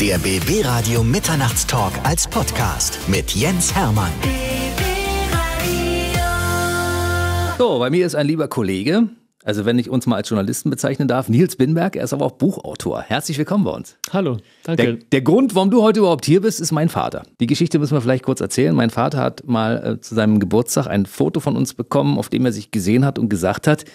Der BB Radio Mitternachtstalk als Podcast mit Jens Hermann. So, bei mir ist ein lieber Kollege, also wenn ich uns mal als Journalisten bezeichnen darf, Nils Binberg, er ist aber auch Buchautor. Herzlich willkommen bei uns. Hallo, danke. Der, der, Grund, warum du heute überhaupt hier bist, ist mein Vater. Die Geschichte müssen wir vielleicht kurz erzählen. Mein Vater hat mal äh, zu seinem Geburtstag ein Foto von uns bekommen, auf dem er sich gesehen hat und gesagt hat,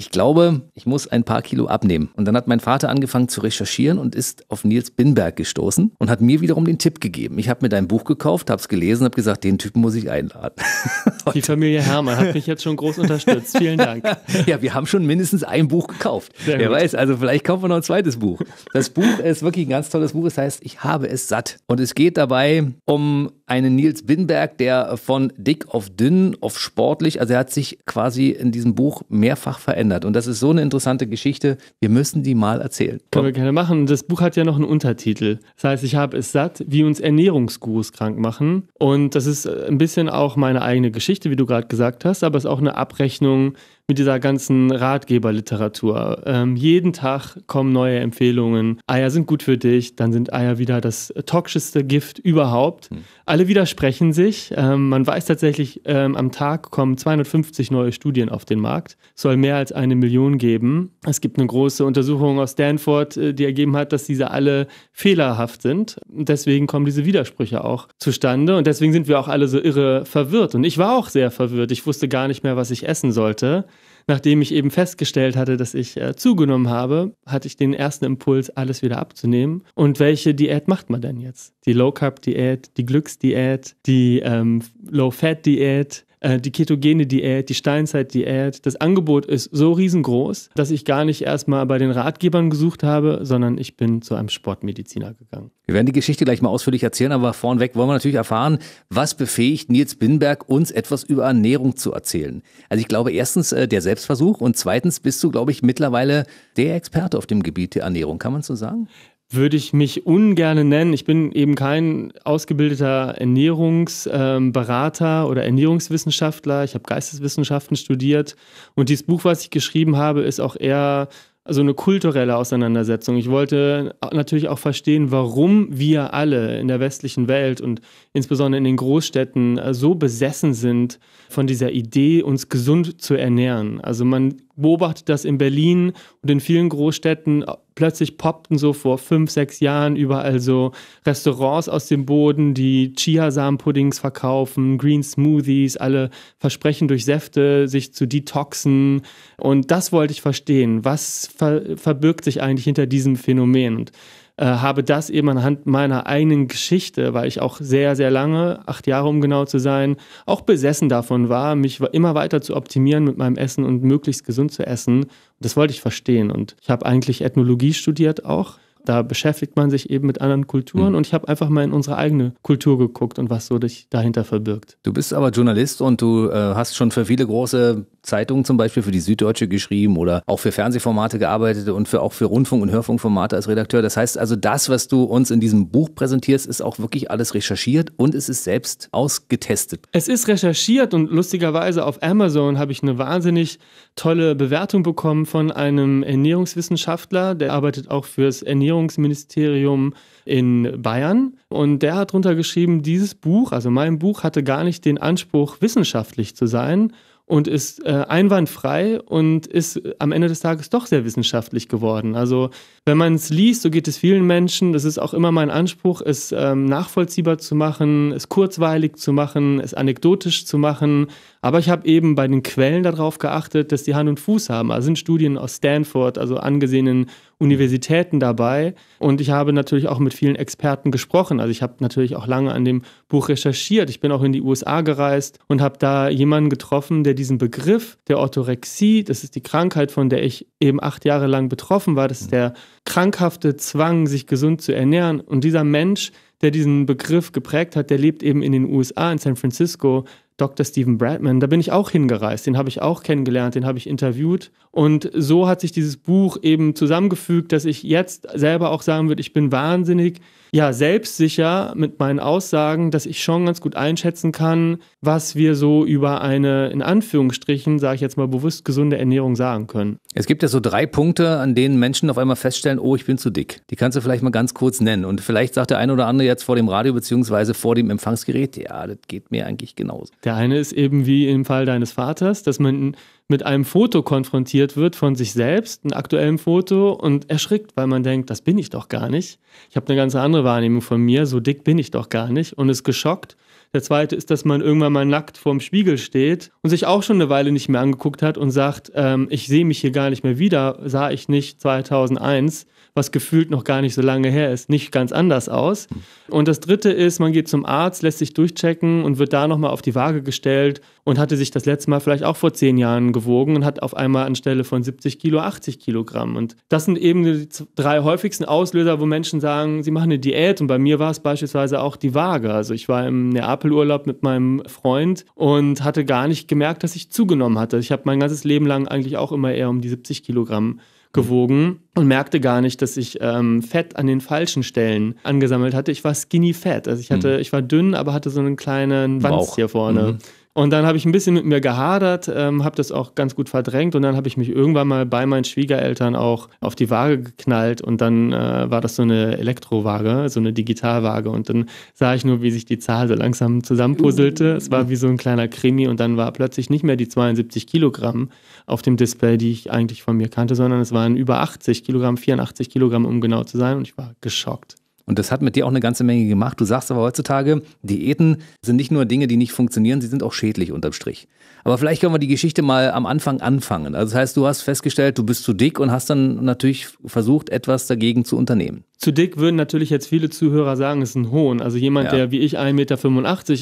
ich glaube, ich muss ein paar Kilo abnehmen. Und dann hat mein Vater angefangen zu recherchieren und ist auf Nils Binberg gestoßen und hat mir wiederum den Tipp gegeben. Ich habe mir dein Buch gekauft, habe es gelesen, habe gesagt, den Typen muss ich einladen. Die Familie Hermann hat mich jetzt schon groß unterstützt. Vielen Dank. ja, wir haben schon mindestens ein Buch gekauft. Sehr Wer gut. weiß, also vielleicht kaufen wir noch ein zweites Buch. Das Buch ist wirklich ein ganz tolles Buch. Es heißt, ich habe es satt. Und es geht dabei um einen Nils Binberg, der von dick auf dünn auf sportlich, also er hat sich quasi in diesem Buch mehrfach verändert verändert. Und das ist so eine interessante Geschichte. Wir müssen die mal erzählen. Können wir gerne machen. Das Buch hat ja noch einen Untertitel. Das heißt, ich habe es satt, wie uns Ernährungsgurus krank machen. Und das ist ein bisschen auch meine eigene Geschichte, wie du gerade gesagt hast, aber es ist auch eine Abrechnung mit dieser ganzen Ratgeberliteratur. Ähm, jeden Tag kommen neue Empfehlungen. Eier sind gut für dich, dann sind Eier wieder das toxischste Gift überhaupt. Hm. Alle widersprechen sich. Ähm, man weiß tatsächlich, ähm, am Tag kommen 250 neue Studien auf den Markt. Es soll mehr als eine Million geben. Es gibt eine große Untersuchung aus Stanford, äh, die ergeben hat, dass diese alle fehlerhaft sind. Deswegen kommen diese Widersprüche auch zustande und deswegen sind wir auch alle so irre verwirrt. Und ich war auch sehr verwirrt. Ich wusste gar nicht mehr, was ich essen sollte nachdem ich eben festgestellt hatte, dass ich äh, zugenommen habe, hatte ich den ersten Impuls, alles wieder abzunehmen. Und welche Diät macht man denn jetzt? Die Low Carb Diät, die Glücks-Diät, die ähm, Low Fat Diät, äh, die ketogene Diät, die Steinzeit-Diät. Das Angebot ist so riesengroß, dass ich gar nicht erstmal bei den Ratgebern gesucht habe, sondern ich bin zu einem Sportmediziner gegangen. Wir werden die Geschichte gleich mal ausführlich erzählen, aber vornweg wollen wir natürlich erfahren, was befähigt Nils Binberg, uns etwas über Ernährung zu erzählen. Also ich glaube, erstens äh, der Selbstversuch und zweitens bist du, glaube ich, mittlerweile der Experte auf dem Gebiet der Ernährung, kann man so sagen? würde ich mich ungern nennen. Ich bin eben kein ausgebildeter Ernährungsberater oder Ernährungswissenschaftler. Ich habe Geisteswissenschaften studiert und dieses Buch, was ich geschrieben habe, ist auch eher so eine kulturelle Auseinandersetzung. Ich wollte natürlich auch verstehen, warum wir alle in der westlichen Welt und insbesondere in den Großstädten so besessen sind von dieser Idee, uns gesund zu ernähren. Also man beobachtet, das in Berlin und in vielen Großstädten. Plötzlich poppten so vor fünf, sechs Jahren überall so Restaurants aus dem Boden, die Chiasamen-Puddings verkaufen, Green Smoothies, alle versprechen durch Säfte sich zu detoxen. Und das wollte ich verstehen. Was ver verbirgt sich eigentlich hinter diesem Phänomen? Und äh, habe das eben anhand meiner eigenen Geschichte, weil ich auch sehr, sehr lange, acht Jahre um genau zu sein, auch besessen davon war, mich immer weiter zu optimieren mit meinem Essen und möglichst gesund zu essen. Das wollte ich verstehen. Und ich habe eigentlich Ethnologie studiert auch da beschäftigt man sich eben mit anderen Kulturen mhm. und ich habe einfach mal in unsere eigene Kultur geguckt und was so dich dahinter verbirgt. Du bist aber Journalist und du äh, hast schon für viele große Zeitungen zum Beispiel für die Süddeutsche geschrieben oder auch für Fernsehformate gearbeitet und für auch für Rundfunk- und Hörfunkformate als Redakteur. Das heißt also, das, was du uns in diesem Buch präsentierst, ist auch wirklich alles recherchiert und es ist selbst ausgetestet. Es ist recherchiert und lustigerweise auf Amazon habe ich eine wahnsinnig tolle Bewertung bekommen von einem Ernährungswissenschaftler, der arbeitet auch fürs Ernährungswissenschaftler Ernährungsministerium in Bayern. Und der hat darunter geschrieben, dieses Buch, also mein Buch, hatte gar nicht den Anspruch, wissenschaftlich zu sein und ist äh, einwandfrei und ist am Ende des Tages doch sehr wissenschaftlich geworden. Also wenn man es liest, so geht es vielen Menschen. Das ist auch immer mein Anspruch, es ähm, nachvollziehbar zu machen, es kurzweilig zu machen, es anekdotisch zu machen, aber ich habe eben bei den Quellen darauf geachtet, dass die Hand und Fuß haben. Also sind Studien aus Stanford, also angesehenen Universitäten dabei. Und ich habe natürlich auch mit vielen Experten gesprochen. Also ich habe natürlich auch lange an dem Buch recherchiert. Ich bin auch in die USA gereist und habe da jemanden getroffen, der diesen Begriff der Orthorexie, das ist die Krankheit, von der ich eben acht Jahre lang betroffen war, das ist der krankhafte Zwang, sich gesund zu ernähren. Und dieser Mensch, der diesen Begriff geprägt hat, der lebt eben in den USA, in San Francisco, Dr. Stephen Bradman, da bin ich auch hingereist, den habe ich auch kennengelernt, den habe ich interviewt. Und so hat sich dieses Buch eben zusammengefügt, dass ich jetzt selber auch sagen würde, ich bin wahnsinnig ja selbstsicher mit meinen Aussagen, dass ich schon ganz gut einschätzen kann, was wir so über eine in Anführungsstrichen, sage ich jetzt mal bewusst gesunde Ernährung sagen können. Es gibt ja so drei Punkte, an denen Menschen auf einmal feststellen, oh, ich bin zu dick. Die kannst du vielleicht mal ganz kurz nennen und vielleicht sagt der eine oder andere jetzt vor dem Radio beziehungsweise vor dem Empfangsgerät, ja, das geht mir eigentlich genauso. Der eine ist eben wie im Fall deines Vaters, dass man mit einem Foto konfrontiert wird von sich selbst, einem aktuellen Foto, und erschrickt, weil man denkt, das bin ich doch gar nicht. Ich habe eine ganz andere Wahrnehmung von mir, so dick bin ich doch gar nicht, und ist geschockt. Der zweite ist, dass man irgendwann mal nackt vorm Spiegel steht und sich auch schon eine Weile nicht mehr angeguckt hat und sagt, ähm, ich sehe mich hier gar nicht mehr wieder, sah ich nicht 2001 was gefühlt noch gar nicht so lange her ist, nicht ganz anders aus. Und das Dritte ist, man geht zum Arzt, lässt sich durchchecken und wird da nochmal auf die Waage gestellt und hatte sich das letzte Mal vielleicht auch vor zehn Jahren gewogen und hat auf einmal anstelle von 70 Kilo 80 Kilogramm. Und das sind eben die drei häufigsten Auslöser, wo Menschen sagen, sie machen eine Diät. Und bei mir war es beispielsweise auch die Waage. Also ich war im Neapelurlaub mit meinem Freund und hatte gar nicht gemerkt, dass ich zugenommen hatte. Ich habe mein ganzes Leben lang eigentlich auch immer eher um die 70 Kilogramm gewogen und merkte gar nicht, dass ich ähm, Fett an den falschen Stellen angesammelt hatte. Ich war skinny fett. Also ich hm. hatte, mhm. ich war dünn, aber hatte so einen kleinen Wanz hier vorne. Mhm. Und dann habe ich ein bisschen mit mir gehadert, ähm, habe das auch ganz gut verdrängt und dann habe ich mich irgendwann mal bei meinen Schwiegereltern auch auf die Waage geknallt und dann äh, war das so eine Elektrowaage, so eine Digitalwaage und dann sah ich nur, wie sich die Zahl so langsam zusammenpuzzelte. Es war wie so ein kleiner Krimi und dann war plötzlich nicht mehr die 72 Kilogramm auf dem Display, die ich eigentlich von mir kannte, sondern es waren über 80 Kilogramm, 84 Kilogramm, um genau zu sein und ich war geschockt. Und das hat mit dir auch eine ganze Menge gemacht. Du sagst aber heutzutage, Diäten sind nicht nur Dinge, die nicht funktionieren, sie sind auch schädlich unterm Strich. Aber vielleicht können wir die Geschichte mal am Anfang anfangen. Also das heißt, du hast festgestellt, du bist zu dick und hast dann natürlich versucht, etwas dagegen zu unternehmen zu dick würden natürlich jetzt viele Zuhörer sagen, ist ein Hohn. Also jemand, ja. der wie ich 1,85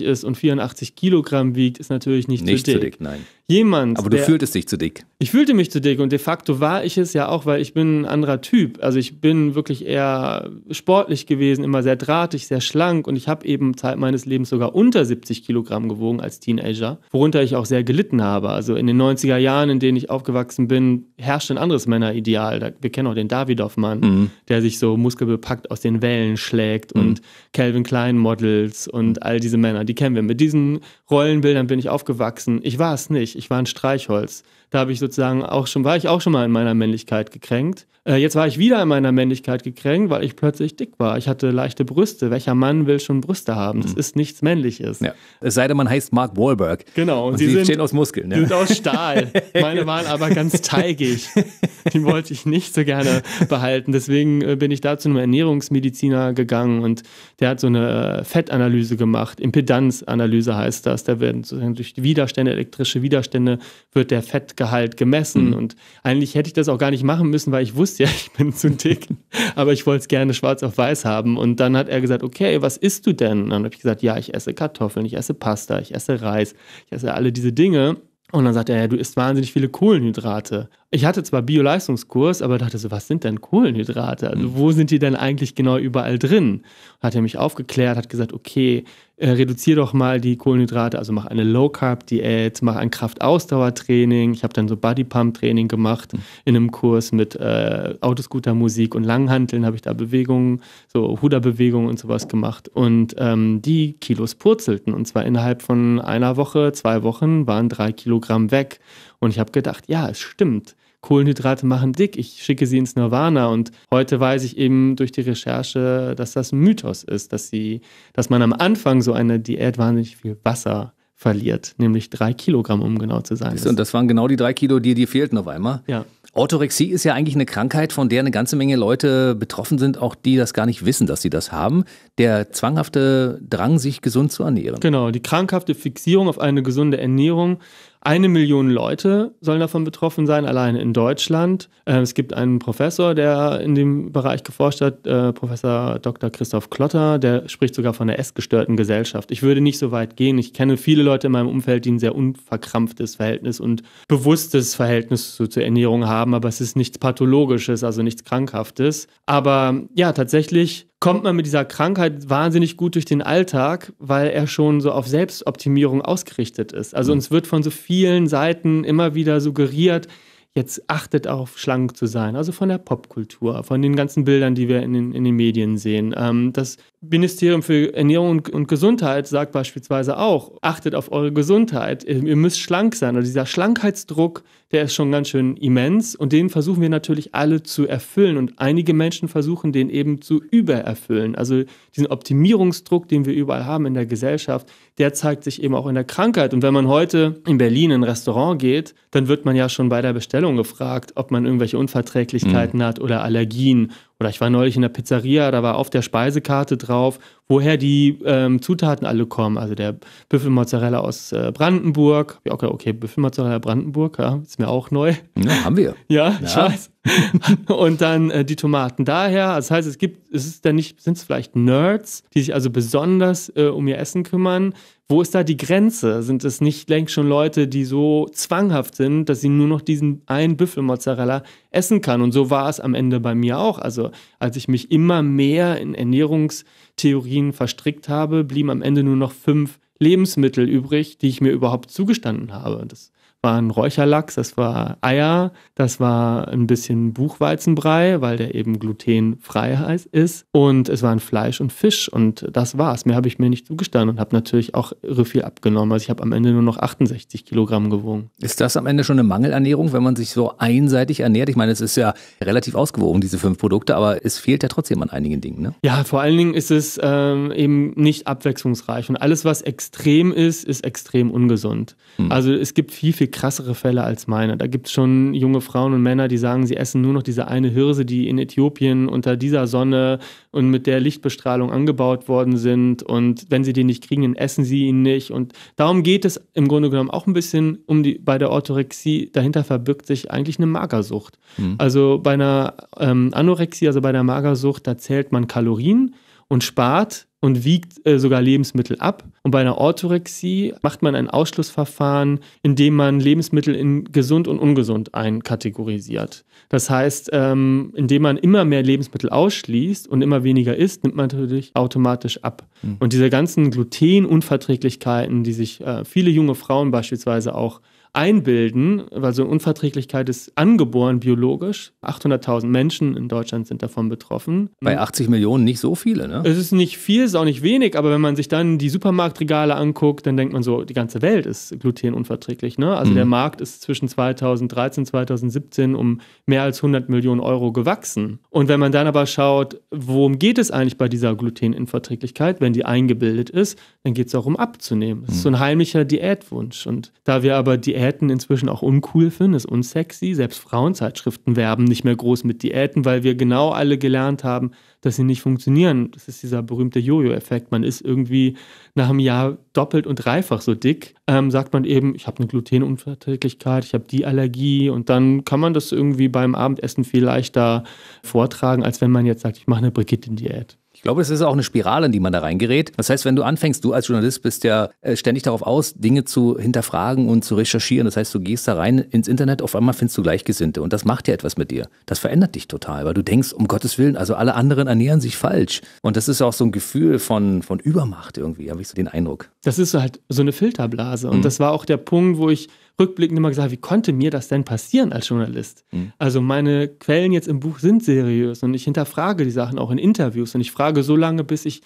Meter ist und 84 Kilogramm wiegt, ist natürlich nicht, nicht zu dick. Nicht zu dick, nein. Jemand. Aber du der, fühltest dich zu dick. Ich fühlte mich zu dick und de facto war ich es ja auch, weil ich bin ein anderer Typ. Also ich bin wirklich eher sportlich gewesen, immer sehr drahtig, sehr schlank und ich habe eben Zeit meines Lebens sogar unter 70 Kilogramm gewogen als Teenager, worunter ich auch sehr gelitten habe. Also in den 90er Jahren, in denen ich aufgewachsen bin, herrschte ein anderes Männerideal. Wir kennen auch den Davidoff-Mann, mhm. der sich so muskel Maske bepackt aus den Wellen schlägt mhm. und Calvin Klein Models und mhm. all diese Männer, die kennen wir. Mit diesen Rollenbildern bin ich aufgewachsen. Ich war es nicht, ich war ein Streichholz. Da habe ich sozusagen auch schon, war ich auch schon mal in meiner Männlichkeit gekränkt. Äh, jetzt war ich wieder in meiner Männlichkeit gekränkt, weil ich plötzlich dick war. Ich hatte leichte Brüste. Welcher Mann will schon Brüste haben? Das mhm. ist nichts Männliches. Ja. Es sei denn, man heißt Mark Wahlberg. Genau. Und, und sie, sie sind, stehen aus Muskeln. Ja. sind aus Stahl. Meine genau. waren aber ganz teigig. Die wollte ich nicht so gerne behalten. Deswegen äh, bin ich da zu einem Ernährungsmediziner gegangen und der hat so eine äh, Fettanalyse gemacht. Impedanzanalyse heißt das. Da werden durch Widerstände, elektrische Widerstände, wird der Fettgehalt gemessen. Mhm. Und eigentlich hätte ich das auch gar nicht machen müssen, weil ich wusste, wisst ja, ich bin zu dick, aber ich wollte es gerne schwarz auf weiß haben. Und dann hat er gesagt, okay, was isst du denn? Und dann habe ich gesagt, ja, ich esse Kartoffeln, ich esse Pasta, ich esse Reis, ich esse alle diese Dinge. Und dann sagte er, ja, du isst wahnsinnig viele Kohlenhydrate. Ich hatte zwar Bio-Leistungskurs, aber dachte so, was sind denn Kohlenhydrate? Also, hm. wo sind die denn eigentlich genau überall drin? Hat er mich aufgeklärt, hat gesagt, okay, äh, reduziere doch mal die Kohlenhydrate, also mach eine Low-Carb-Diät, mach ein Kraftausdauertraining. Ich habe dann so Body-Pump-Training gemacht mhm. in einem Kurs mit äh, Autoscooter-Musik und Langhanteln habe ich da Bewegungen, so Huderbewegungen und sowas gemacht. Und ähm, die Kilos purzelten und zwar innerhalb von einer Woche, zwei Wochen waren drei Kilogramm weg. Und ich habe gedacht, ja, es stimmt. Kohlenhydrate machen dick, ich schicke sie ins Nirvana. Und heute weiß ich eben durch die Recherche, dass das ein Mythos ist, dass, sie, dass man am Anfang so eine Diät wahnsinnig viel Wasser verliert, nämlich drei Kilogramm, um genau zu sein. Und das waren genau die drei Kilo, die dir fehlten auf einmal. Ja. Orthorexie ist ja eigentlich eine Krankheit, von der eine ganze Menge Leute betroffen sind, auch die das gar nicht wissen, dass sie das haben. Der zwanghafte Drang, sich gesund zu ernähren. Genau, die krankhafte Fixierung auf eine gesunde Ernährung eine Million Leute sollen davon betroffen sein, allein in Deutschland. Äh, es gibt einen Professor, der in dem Bereich geforscht hat, äh, Professor Dr. Christoph Klotter, der spricht sogar von der essgestörten Gesellschaft. Ich würde nicht so weit gehen. Ich kenne viele Leute in meinem Umfeld, die ein sehr unverkrampftes Verhältnis und bewusstes Verhältnis zu, zur Ernährung haben, aber es ist nichts Pathologisches, also nichts Krankhaftes. Aber ja, tatsächlich kommt man mit dieser Krankheit wahnsinnig gut durch den Alltag, weil er schon so auf Selbstoptimierung ausgerichtet ist. Also mhm. uns wird von so vielen Seiten immer wieder suggeriert, jetzt achtet auf schlank zu sein. Also von der Popkultur, von den ganzen Bildern, die wir in den, in den Medien sehen. Ähm, das Ministerium für Ernährung und, und, Gesundheit sagt beispielsweise auch, achtet auf eure Gesundheit, ihr, ihr müsst schlank sein. Oder also dieser Schlankheitsdruck der ist schon ganz schön immens und den versuchen wir natürlich alle zu erfüllen und einige Menschen versuchen den eben zu übererfüllen. Also diesen Optimierungsdruck, den wir überall haben in der Gesellschaft, der zeigt sich eben auch in der Krankheit. Und wenn man heute in Berlin in ein Restaurant geht, dann wird man ja schon bei der Bestellung gefragt, ob man irgendwelche Unverträglichkeiten mhm. hat oder Allergien oder ich war neulich in der Pizzeria, da war auf der Speisekarte drauf, woher die ähm, Zutaten alle kommen. Also der Büffelmozzarella aus äh, Brandenburg. Ja, okay, okay, Büffelmozzarella Brandenburg, ja, ist mir auch neu. Ja, haben wir. ja, ja. ich weiß. und dann äh, die Tomaten daher. Also das heißt, es gibt, es ist dann nicht, sind es vielleicht Nerds, die sich also besonders äh, um ihr Essen kümmern. Wo ist da die Grenze? Sind es nicht längst schon Leute, die so zwanghaft sind, dass sie nur noch diesen einen Büffelmozzarella essen kann? Und so war es am Ende bei mir auch. Also als ich mich immer mehr in Ernährungstheorien verstrickt habe, blieben am Ende nur noch fünf Lebensmittel übrig, die ich mir überhaupt zugestanden habe. Das war ein Räucherlachs, das war Eier, das war ein bisschen Buchweizenbrei, weil der eben glutenfrei ist. Und es waren Fleisch und Fisch und das war's. Mehr habe ich mir nicht zugestanden und habe natürlich auch irre viel abgenommen. Also ich habe am Ende nur noch 68 Kilogramm gewogen. Ist das am Ende schon eine Mangelernährung, wenn man sich so einseitig ernährt? Ich meine, es ist ja relativ ausgewogen, diese fünf Produkte, aber es fehlt ja trotzdem an einigen Dingen. Ne? Ja, vor allen Dingen ist es ähm, eben nicht abwechslungsreich. Und alles, was extrem ist, ist extrem ungesund. Hm. Also es gibt viel, viel krassere Fälle als meine. Da gibt es schon junge Frauen und Männer, die sagen, sie essen nur noch diese eine Hirse, die in Äthiopien unter dieser Sonne und mit der Lichtbestrahlung angebaut worden sind. Und wenn sie den nicht kriegen, dann essen sie ihn nicht. Und darum geht es im Grunde genommen auch ein bisschen um die, bei der Orthorexie, dahinter verbirgt sich eigentlich eine Magersucht. Mhm. Also bei einer ähm, Anorexie, also bei der Magersucht, da zählt man Kalorien und spart und wiegt äh, sogar Lebensmittel ab. Und bei einer Orthorexie macht man ein Ausschlussverfahren, indem man Lebensmittel in gesund und ungesund einkategorisiert. Das heißt, ähm, indem man immer mehr Lebensmittel ausschließt und immer weniger isst, nimmt man natürlich automatisch ab. Mhm. Und diese ganzen Glutenunverträglichkeiten, die sich äh, viele junge Frauen beispielsweise auch äh, einbilden, weil so eine Unverträglichkeit ist angeboren biologisch. 800.000 Menschen in Deutschland sind davon betroffen. Bei 80 Millionen nicht so viele, ne? Es ist nicht viel, es ist auch nicht wenig, aber wenn man sich dann die Supermarktregale anguckt, dann denkt man so, die ganze Welt ist glutenunverträglich, ne? Also mhm. der Markt ist zwischen 2013 2017 um mehr als 100 Millionen Euro gewachsen. Und wenn man dann aber schaut, worum geht es eigentlich bei dieser Glutenunverträglichkeit, wenn die eingebildet ist, dann geht es auch um abzunehmen. Das ist so mhm. ein heimlicher Diätwunsch. Und da wir aber Diät Diäten inzwischen auch uncool finden, ist unsexy. Selbst Frauenzeitschriften werben nicht mehr groß mit Diäten, weil wir genau alle gelernt haben, dass sie nicht funktionieren. Das ist dieser berühmte Jojo-Effekt. Man ist irgendwie nach einem Jahr doppelt und dreifach so dick. Ähm, sagt man eben, ich habe eine Glutenunverträglichkeit, ich habe die Allergie und dann kann man das irgendwie beim Abendessen viel leichter vortragen, als wenn man jetzt sagt, ich mache eine Brigitte-Diät. Ich glaube, es ist auch eine Spirale, in die man da reingerät. Das heißt, wenn du anfängst, du als Journalist bist ja äh, ständig darauf aus, Dinge zu hinterfragen und zu recherchieren. Das heißt, du gehst da rein ins Internet, auf einmal findest du Gleichgesinnte und das macht ja etwas mit dir. Das verändert dich total, weil du denkst, um Gottes Willen, also alle anderen ernähren sich falsch. Und das ist auch so ein Gefühl von, von Übermacht irgendwie, habe ich so den Eindruck. Das ist halt so eine Filterblase. Und mhm. das war auch der Punkt, wo ich rückblickend immer gesagt, wie konnte mir das denn passieren als Journalist? Mhm. Also meine Quellen jetzt im Buch sind seriös und ich hinterfrage die Sachen auch in Interviews und ich frage so lange, bis ich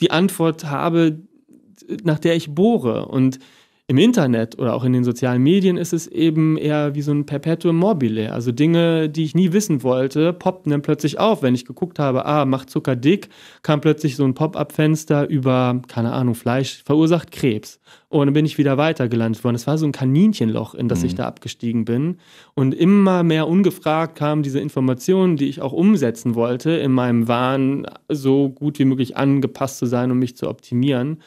die Antwort habe, nach der ich bohre. Und im Internet oder auch in den sozialen Medien ist es eben eher wie so ein Perpetuum mobile. Also Dinge, die ich nie wissen wollte, poppten dann plötzlich auf. Wenn ich geguckt habe, ah, macht Zucker dick, kam plötzlich so ein Pop-up-Fenster über, keine Ahnung, Fleisch verursacht Krebs. Und dann bin ich wieder weitergelandet worden. Es war so ein Kaninchenloch, in das mhm. ich da abgestiegen bin. Und immer mehr ungefragt kamen diese Informationen, die ich auch umsetzen wollte, in meinem Wahn so gut wie möglich angepasst zu sein und um mich zu optimieren.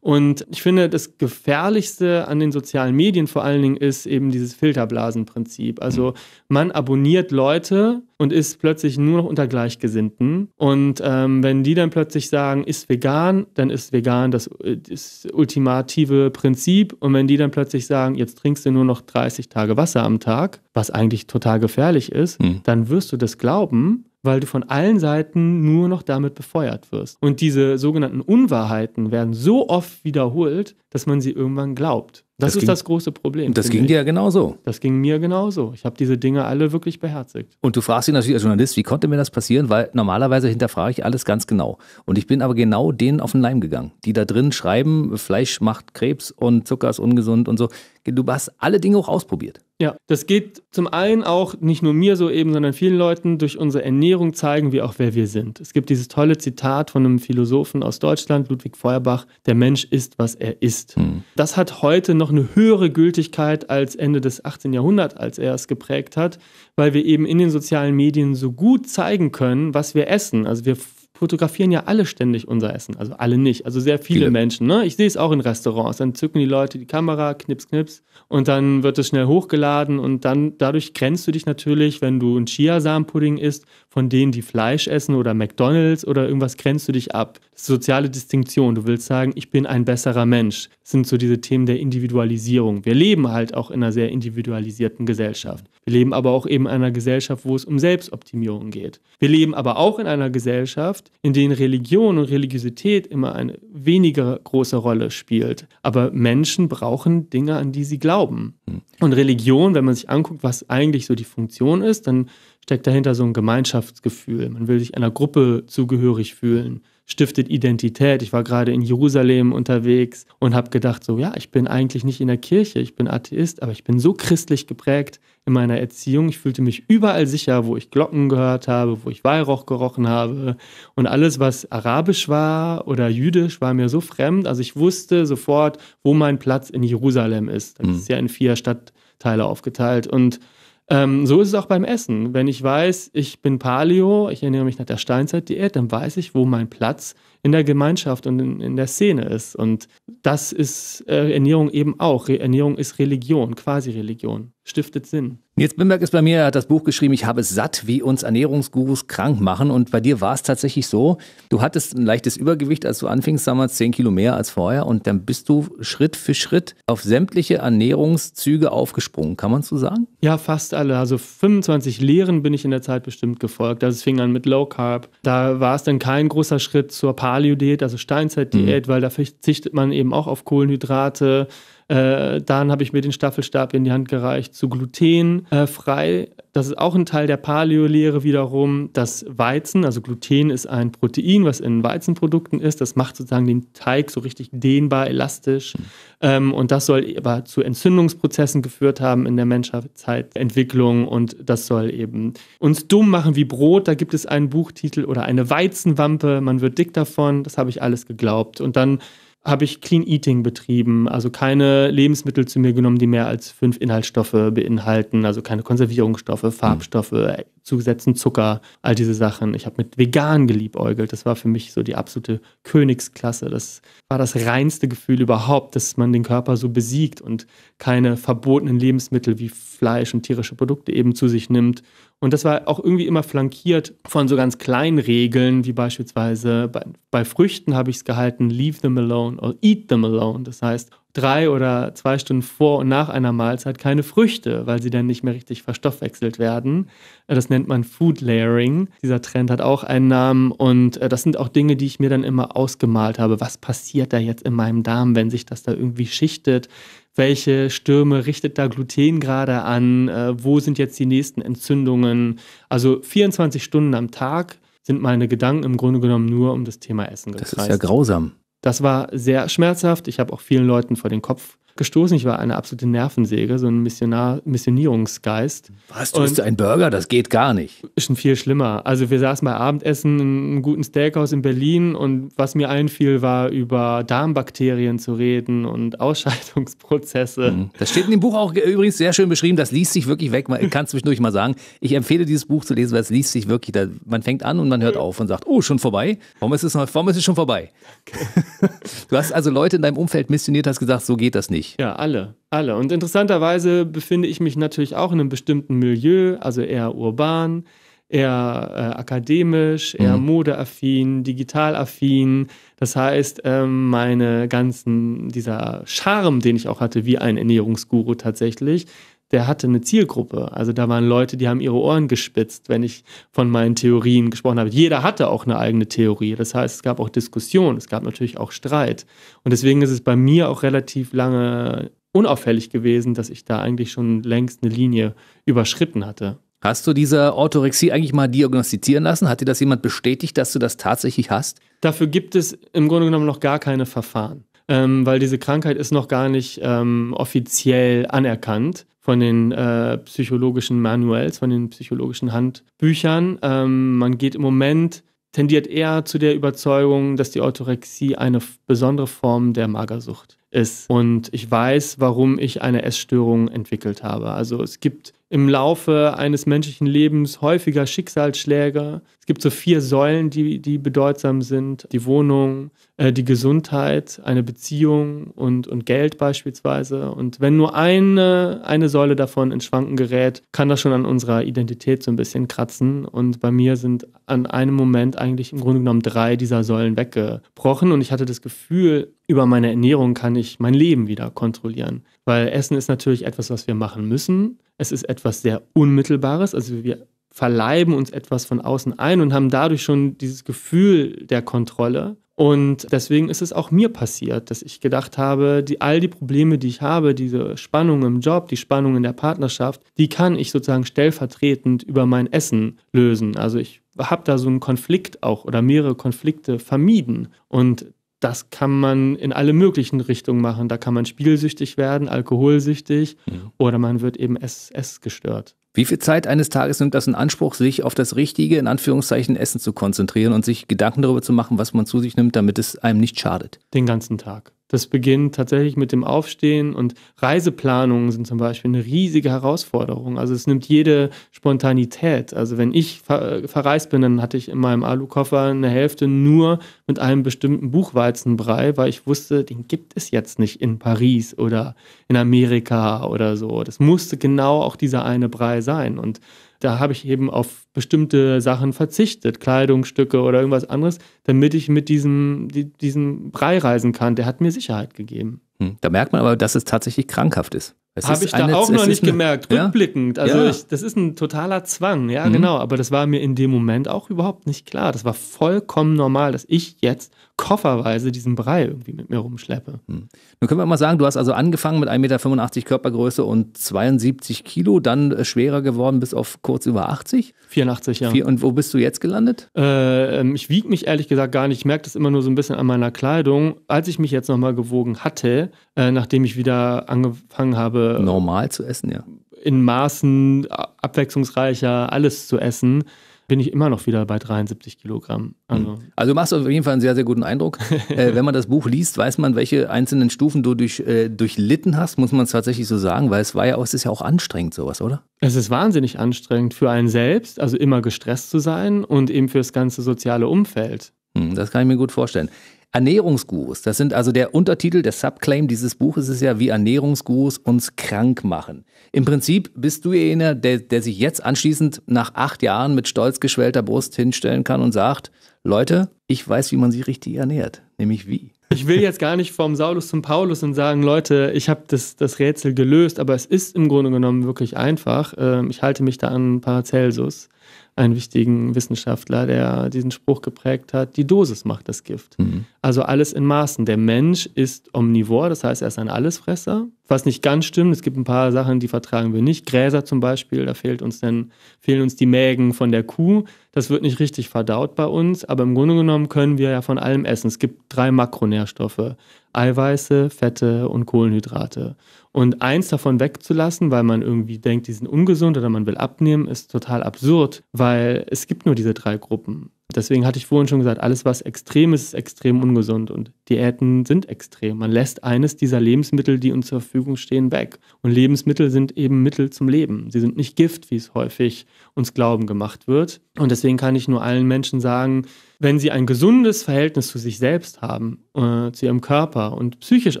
Und ich finde, das Gefährlichste an den sozialen Medien vor allen Dingen ist eben dieses Filterblasenprinzip. Also mhm. man abonniert Leute, und ist plötzlich nur noch unter Gleichgesinnten. Und ähm, wenn die dann plötzlich sagen, ist vegan, dann ist vegan das, äh, das ultimative Prinzip. Und wenn die dann plötzlich sagen, jetzt trinkst du nur noch 30 Tage Wasser am Tag, was eigentlich total gefährlich ist, mhm. dann wirst du das glauben weil du von allen Seiten nur noch damit befeuert wirst. Und diese sogenannten Unwahrheiten werden so oft wiederholt, dass man sie irgendwann glaubt. Das, das ist ging, das große Problem. Das ging dir ja genauso. Das ging mir genauso. Ich habe diese Dinge alle wirklich beherzigt. Und du fragst dich natürlich als Journalist, wie konnte mir das passieren? Weil normalerweise hinterfrage ich alles ganz genau. Und ich bin aber genau denen auf den Leim gegangen, die da drin schreiben, Fleisch macht Krebs und Zucker ist ungesund und so du hast alle Dinge auch ausprobiert. Ja, das geht zum einen auch nicht nur mir so eben, sondern vielen Leuten. Durch unsere Ernährung zeigen wir auch, wer wir sind. Es gibt dieses tolle Zitat von einem Philosophen aus Deutschland, Ludwig Feuerbach: Der Mensch ist, was er ist. Mhm. Das hat heute noch eine höhere Gültigkeit als Ende des 18. Jahrhunderts, als er es geprägt hat, weil wir eben in den sozialen Medien so gut zeigen können, was wir essen. Also wir fotografieren ja alle ständig unser Essen. Also alle nicht, also sehr viele, viele. Menschen. Ne? Ich sehe es auch in Restaurants. Dann zücken die Leute die Kamera, knips, knips und dann wird es schnell hochgeladen und dann dadurch grenzt du dich natürlich, wenn du einen Chiasamenpudding isst, von denen, die Fleisch essen oder McDonalds oder irgendwas, grenzt du dich ab soziale Distinktion. Du willst sagen, ich bin ein besserer Mensch. Das sind so diese Themen der Individualisierung. Wir leben halt auch in einer sehr individualisierten Gesellschaft. Wir leben aber auch eben in einer Gesellschaft, wo es um Selbstoptimierung geht. Wir leben aber auch in einer Gesellschaft, in denen Religion und Religiosität immer eine weniger große Rolle spielt. Aber Menschen brauchen Dinge, an die sie glauben. Hm. Und Religion, wenn man sich anguckt, was eigentlich so die Funktion ist, dann steckt dahinter so ein Gemeinschaftsgefühl. Man will sich einer Gruppe zugehörig fühlen stiftet Identität. Ich war gerade in Jerusalem unterwegs und habe gedacht, so ja, ich bin eigentlich nicht in der Kirche, ich bin Atheist, aber ich bin so christlich geprägt in meiner Erziehung. Ich fühlte mich überall sicher, wo ich Glocken gehört habe, wo ich Weihrauch gerochen habe. Und alles, was arabisch war oder jüdisch, war mir so fremd. Also ich wusste sofort, wo mein Platz in Jerusalem ist. Das mhm. ist ja in vier Stadtteile aufgeteilt. Und ähm, so ist es auch beim Essen. Wenn ich weiß, ich bin Paleo, ich ernähre mich nach der Steinzeitdiät, dann weiß ich, wo mein Platz in der Gemeinschaft und in, in der Szene ist. Und das ist äh, Ernährung eben auch. Re Ernährung ist Religion, quasi Religion, stiftet Sinn. Nils Bimberg ist bei mir, er hat das Buch geschrieben, ich habe es satt, wie uns Ernährungsgurus krank machen. Und bei dir war es tatsächlich so, du hattest ein leichtes Übergewicht, als du anfingst, damals 10 Kilo mehr als vorher. Und dann bist du Schritt für Schritt auf sämtliche Ernährungszüge aufgesprungen, kann man so sagen? Ja, fast alle. Also 25 Lehren bin ich in der Zeit bestimmt gefolgt. Also es fing an mit Low Carb. Da war es dann kein großer Schritt zur Paleo-Diät, also Steinzeit-Diät, mhm. weil da verzichtet man eben auch auf Kohlenhydrate. Äh, dann habe ich mir den Staffelstab in die Hand gereicht zu glutenfrei. Äh, das ist auch ein Teil der paleo wiederum, dass Weizen, also Gluten ist ein Protein, was in Weizenprodukten ist. Das macht sozusagen den Teig so richtig dehnbar, elastisch. Mhm. Ähm, und das soll aber zu Entzündungsprozessen geführt haben in der Menschheitsentwicklung. Und das soll eben uns dumm machen wie Brot. Da gibt es einen Buchtitel oder eine Weizenwampe. Man wird dick davon. Das habe ich alles geglaubt. Und dann habe ich Clean Eating betrieben, also keine Lebensmittel zu mir genommen, die mehr als fünf Inhaltsstoffe beinhalten, also keine Konservierungsstoffe, hm. Farbstoffe, mhm. zugesetzten Zucker, all diese Sachen. Ich habe mit vegan geliebäugelt, das war für mich so die absolute Königsklasse. Das war das reinste Gefühl überhaupt, dass man den Körper so besiegt und keine verbotenen Lebensmittel wie Fleisch und tierische Produkte eben zu sich nimmt und das war auch irgendwie immer flankiert von so ganz kleinen Regeln, wie beispielsweise bei, bei Früchten habe ich es gehalten, leave them alone or eat them alone. Das heißt, drei oder zwei Stunden vor und nach einer Mahlzeit keine Früchte, weil sie dann nicht mehr richtig verstoffwechselt werden. Das nennt man Food Layering. Dieser Trend hat auch einen Namen und äh, das sind auch Dinge, die ich mir dann immer ausgemalt habe. Was passiert da jetzt in meinem Darm, wenn sich das da irgendwie schichtet? welche Stürme richtet da Gluten gerade an, äh, wo sind jetzt die nächsten Entzündungen. Also 24 Stunden am Tag sind meine Gedanken im Grunde genommen nur um das Thema Essen gekreist. Das ist ja grausam. Das war sehr schmerzhaft. Ich habe auch vielen Leuten vor den Kopf gestoßen. Ich war eine absolute Nervensäge, so ein Missionar Missionierungsgeist. Was, du bist ein Burger? Das geht gar nicht. Ist schon viel schlimmer. Also wir saßen bei Abendessen in einem guten Steakhouse in Berlin und was mir einfiel, war über Darmbakterien zu reden und Ausscheidungsprozesse. Mhm. Das steht in dem Buch auch übrigens sehr schön beschrieben. Das liest sich wirklich weg. Ich kann zwischendurch mal sagen, ich empfehle dieses Buch zu lesen, weil es liest sich wirklich. Da, man fängt an und man hört auf und sagt, oh, schon vorbei. Warum ist es, noch, warum ist es schon vorbei? Okay. Du hast also Leute in deinem Umfeld missioniert, hast gesagt, so geht das nicht wichtig. Ja, alle. Alle. Und interessanterweise befinde ich mich natürlich auch in einem bestimmten Milieu, also eher urban, eher äh, akademisch, eher mhm. modeaffin, digitalaffin. Das heißt, ähm, meine ganzen, dieser Charme, den ich auch hatte, wie ein Ernährungsguru tatsächlich, der hatte eine Zielgruppe. Also da waren Leute, die haben ihre Ohren gespitzt, wenn ich von meinen Theorien gesprochen habe. Jeder hatte auch eine eigene Theorie. Das heißt, es gab auch Diskussion, es gab natürlich auch Streit. Und deswegen ist es bei mir auch relativ lange unauffällig gewesen, dass ich da eigentlich schon längst eine Linie überschritten hatte. Hast du diese Orthorexie eigentlich mal diagnostizieren lassen? Hat dir das jemand bestätigt, dass du das tatsächlich hast? Dafür gibt es im Grunde genommen noch gar keine Verfahren. Ähm, weil diese Krankheit ist noch gar nicht ähm, offiziell anerkannt von den äh, psychologischen Manuals, von den psychologischen Handbüchern. Ähm, man geht im Moment, tendiert eher zu der Überzeugung, dass die Orthorexie eine besondere Form der Magersucht ist. Und ich weiß, warum ich eine Essstörung entwickelt habe. Also es gibt im Laufe eines menschlichen Lebens häufiger Schicksalsschläge. Es gibt so vier Säulen, die, die bedeutsam sind. Die Wohnung, äh, die Gesundheit, eine Beziehung und, und Geld beispielsweise. Und wenn nur eine, eine Säule davon ins Schwanken gerät, kann das schon an unserer Identität so ein bisschen kratzen. Und bei mir sind an einem Moment eigentlich im Grunde genommen drei dieser Säulen weggebrochen. Und ich hatte das Gefühl, über meine Ernährung kann ich mein Leben wieder kontrollieren. Weil Essen ist natürlich etwas, was wir machen müssen. Es ist etwas sehr Unmittelbares. Also wir verleiben uns etwas von außen ein und haben dadurch schon dieses Gefühl der Kontrolle. Und deswegen ist es auch mir passiert, dass ich gedacht habe, die, all die Probleme, die ich habe, diese Spannung im Job, die Spannung in der Partnerschaft, die kann ich sozusagen stellvertretend über mein Essen lösen. Also ich habe da so einen Konflikt auch oder mehrere Konflikte vermieden. Und das kann man in alle möglichen Richtungen machen. Da kann man spielsüchtig werden, alkoholsüchtig mhm. oder man wird eben SS gestört. Wie viel Zeit eines Tages nimmt das in Anspruch, sich auf das richtige, in Anführungszeichen, Essen zu konzentrieren und sich Gedanken darüber zu machen, was man zu sich nimmt, damit es einem nicht schadet? Den ganzen Tag. Das beginnt tatsächlich mit dem Aufstehen und Reiseplanungen sind zum Beispiel eine riesige Herausforderung. Also es nimmt jede Spontanität. Also wenn ich ver verreist bin, dann hatte ich in meinem Alukoffer eine Hälfte nur mit einem bestimmten Buchweizenbrei, weil ich wusste, den gibt es jetzt nicht in Paris oder in Amerika oder so. Das musste genau auch dieser eine Brei sein. Und da habe ich eben auf bestimmte Sachen verzichtet, Kleidungsstücke oder irgendwas anderes, damit ich mit diesem, die, diesem Brei reisen kann. Der hat mir Sicherheit gegeben. Hm, da merkt man aber, dass es tatsächlich krankhaft ist. Habe ich eine, da auch noch nicht eine, gemerkt, ja? rückblickend. Also ja. ich, das ist ein totaler Zwang, ja mhm. genau. Aber das war mir in dem Moment auch überhaupt nicht klar. Das war vollkommen normal, dass ich jetzt kofferweise diesen Brei irgendwie mit mir rumschleppe. Hm. Nun können wir mal sagen, du hast also angefangen mit 1,85 Meter Körpergröße und 72 Kilo, dann äh, schwerer geworden bis auf kurz über 80? 84, ja. Und wo bist du jetzt gelandet? Äh, ähm, ich wiege mich ehrlich gesagt gar nicht. Ich merke das immer nur so ein bisschen an meiner Kleidung. Als ich mich jetzt nochmal gewogen hatte, äh, nachdem ich wieder angefangen habe. Normal zu essen, ja. In Maßen abwechslungsreicher alles zu essen bin ich immer noch wieder bei 73 Kilogramm. Also, mhm. also du machst auf jeden Fall einen sehr, sehr guten Eindruck. äh, wenn man das Buch liest, weiß man, welche einzelnen Stufen du durch, äh, durchlitten hast, muss man es tatsächlich so sagen, weil es war ja auch, es ist ja auch anstrengend, sowas, oder? Es ist wahnsinnig anstrengend für einen selbst, also immer gestresst zu sein und eben für das ganze soziale Umfeld. Mhm, das kann ich mir gut vorstellen. Ernährungsgurus. Das sind also der Untertitel, der Subclaim dieses Buches ist ja, wie Ernährungsgurus uns krank machen. Im Prinzip bist du jener, der, der sich jetzt anschließend nach acht Jahren mit stolz geschwellter Brust hinstellen kann und sagt, Leute, ich weiß, wie man sich richtig ernährt, nämlich wie. Ich will jetzt gar nicht vom Saulus zum Paulus und sagen, Leute, ich habe das, das Rätsel gelöst, aber es ist im Grunde genommen wirklich einfach. Ähm, ich halte mich da an Paracelsus einen wichtigen Wissenschaftler, der diesen Spruch geprägt hat, die Dosis macht das Gift. Mhm. Also alles in Maßen. Der Mensch ist omnivor, das heißt, er ist ein Allesfresser, was nicht ganz stimmt. Es gibt ein paar Sachen, die vertragen wir nicht. Gräser zum Beispiel, da fehlt uns dann, fehlen uns die Mägen von der Kuh. Das wird nicht richtig verdaut bei uns, aber im Grunde genommen können wir ja von allem essen. Es gibt drei Makronährstoffe. Eiweiße, Fette und Kohlenhydrate. Und eins davon wegzulassen, weil man irgendwie denkt, die sind ungesund oder man will abnehmen, ist total absurd, weil es gibt nur diese drei Gruppen. Deswegen hatte ich vorhin schon gesagt, alles, was extrem ist, ist extrem ungesund und Diäten sind extrem. Man lässt eines dieser Lebensmittel, die uns zur Verfügung stehen, weg. Und Lebensmittel sind eben Mittel zum Leben. Sie sind nicht Gift, wie es häufig uns glauben gemacht wird. Und deswegen kann ich nur allen Menschen sagen, wenn sie ein gesundes Verhältnis zu sich selbst haben, äh, zu ihrem Körper und psychisch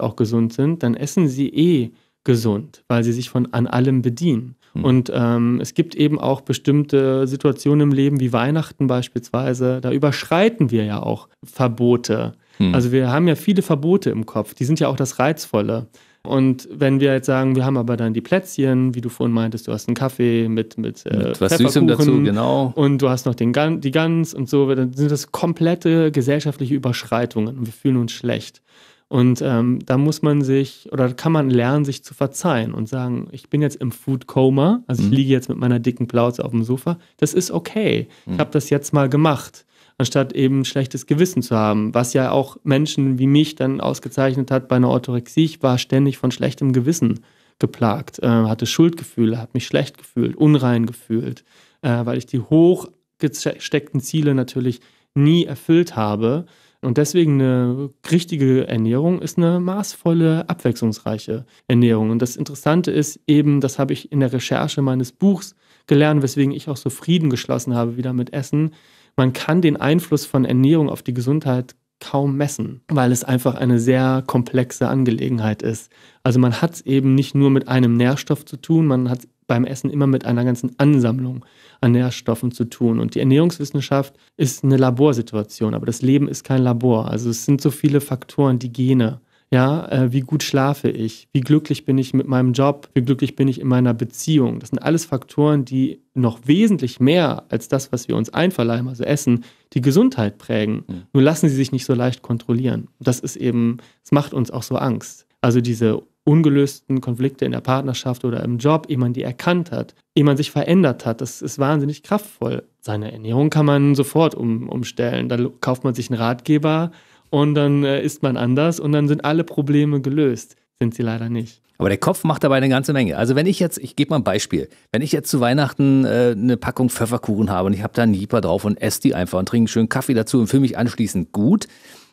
auch gesund sind, dann essen sie eh gesund, weil sie sich von an allem bedienen. Mhm. Und ähm, es gibt eben auch bestimmte Situationen im Leben, wie Weihnachten beispielsweise, da überschreiten wir ja auch Verbote. Mhm. Also wir haben ja viele Verbote im Kopf, die sind ja auch das Reizvolle. Und wenn wir jetzt sagen, wir haben aber dann die Plätzchen, wie du vorhin meintest, du hast einen Kaffee mit, mit, äh, was Süßem dazu, genau. Und du hast noch den Gan die Gans und so, dann sind das komplette gesellschaftliche Überschreitungen und wir fühlen uns schlecht. Und ähm, da muss man sich oder kann man lernen, sich zu verzeihen und sagen, ich bin jetzt im Food Coma, also ich mhm. liege jetzt mit meiner dicken Plauze auf dem Sofa. Das ist okay. Mhm. Ich habe das jetzt mal gemacht anstatt eben schlechtes Gewissen zu haben, was ja auch Menschen wie mich dann ausgezeichnet hat bei einer Orthorexie. Ich war ständig von schlechtem Gewissen geplagt, äh, hatte Schuldgefühle, habe mich schlecht gefühlt, unrein gefühlt, äh, weil ich die hochgesteckten Ziele natürlich nie erfüllt habe. Und deswegen eine richtige Ernährung ist eine maßvolle, abwechslungsreiche Ernährung. Und das Interessante ist eben, das habe ich in der Recherche meines Buchs gelernt, weswegen ich auch so Frieden geschlossen habe wieder mit Essen, man kann den Einfluss von Ernährung auf die Gesundheit kaum messen, weil es einfach eine sehr komplexe Angelegenheit ist. Also man hat es eben nicht nur mit einem Nährstoff zu tun, man hat beim Essen immer mit einer ganzen Ansammlung an Nährstoffen zu tun. Und die Ernährungswissenschaft ist eine Laborsituation, aber das Leben ist kein Labor. Also es sind so viele Faktoren, die Gene, ja, äh, wie gut schlafe ich? Wie glücklich bin ich mit meinem Job? Wie glücklich bin ich in meiner Beziehung? Das sind alles Faktoren, die noch wesentlich mehr als das, was wir uns einverleiben, also Essen, die Gesundheit prägen. Ja. Nur lassen sie sich nicht so leicht kontrollieren. Das ist eben, es macht uns auch so Angst. Also diese ungelösten Konflikte in der Partnerschaft oder im Job, ehe man die erkannt hat, ehe man sich verändert hat. Das ist wahnsinnig kraftvoll. Seine Ernährung kann man sofort um, umstellen. Da kauft man sich einen Ratgeber und dann äh, isst man anders und dann sind alle Probleme gelöst. Sind sie leider nicht. Aber der Kopf macht dabei eine ganze Menge. Also wenn ich jetzt, ich gebe mal ein Beispiel, wenn ich jetzt zu Weihnachten äh, eine Packung Pfefferkuchen habe und ich habe da einen Jeeper drauf und esse die einfach und trinke einen schönen Kaffee dazu und fühle mich anschließend gut,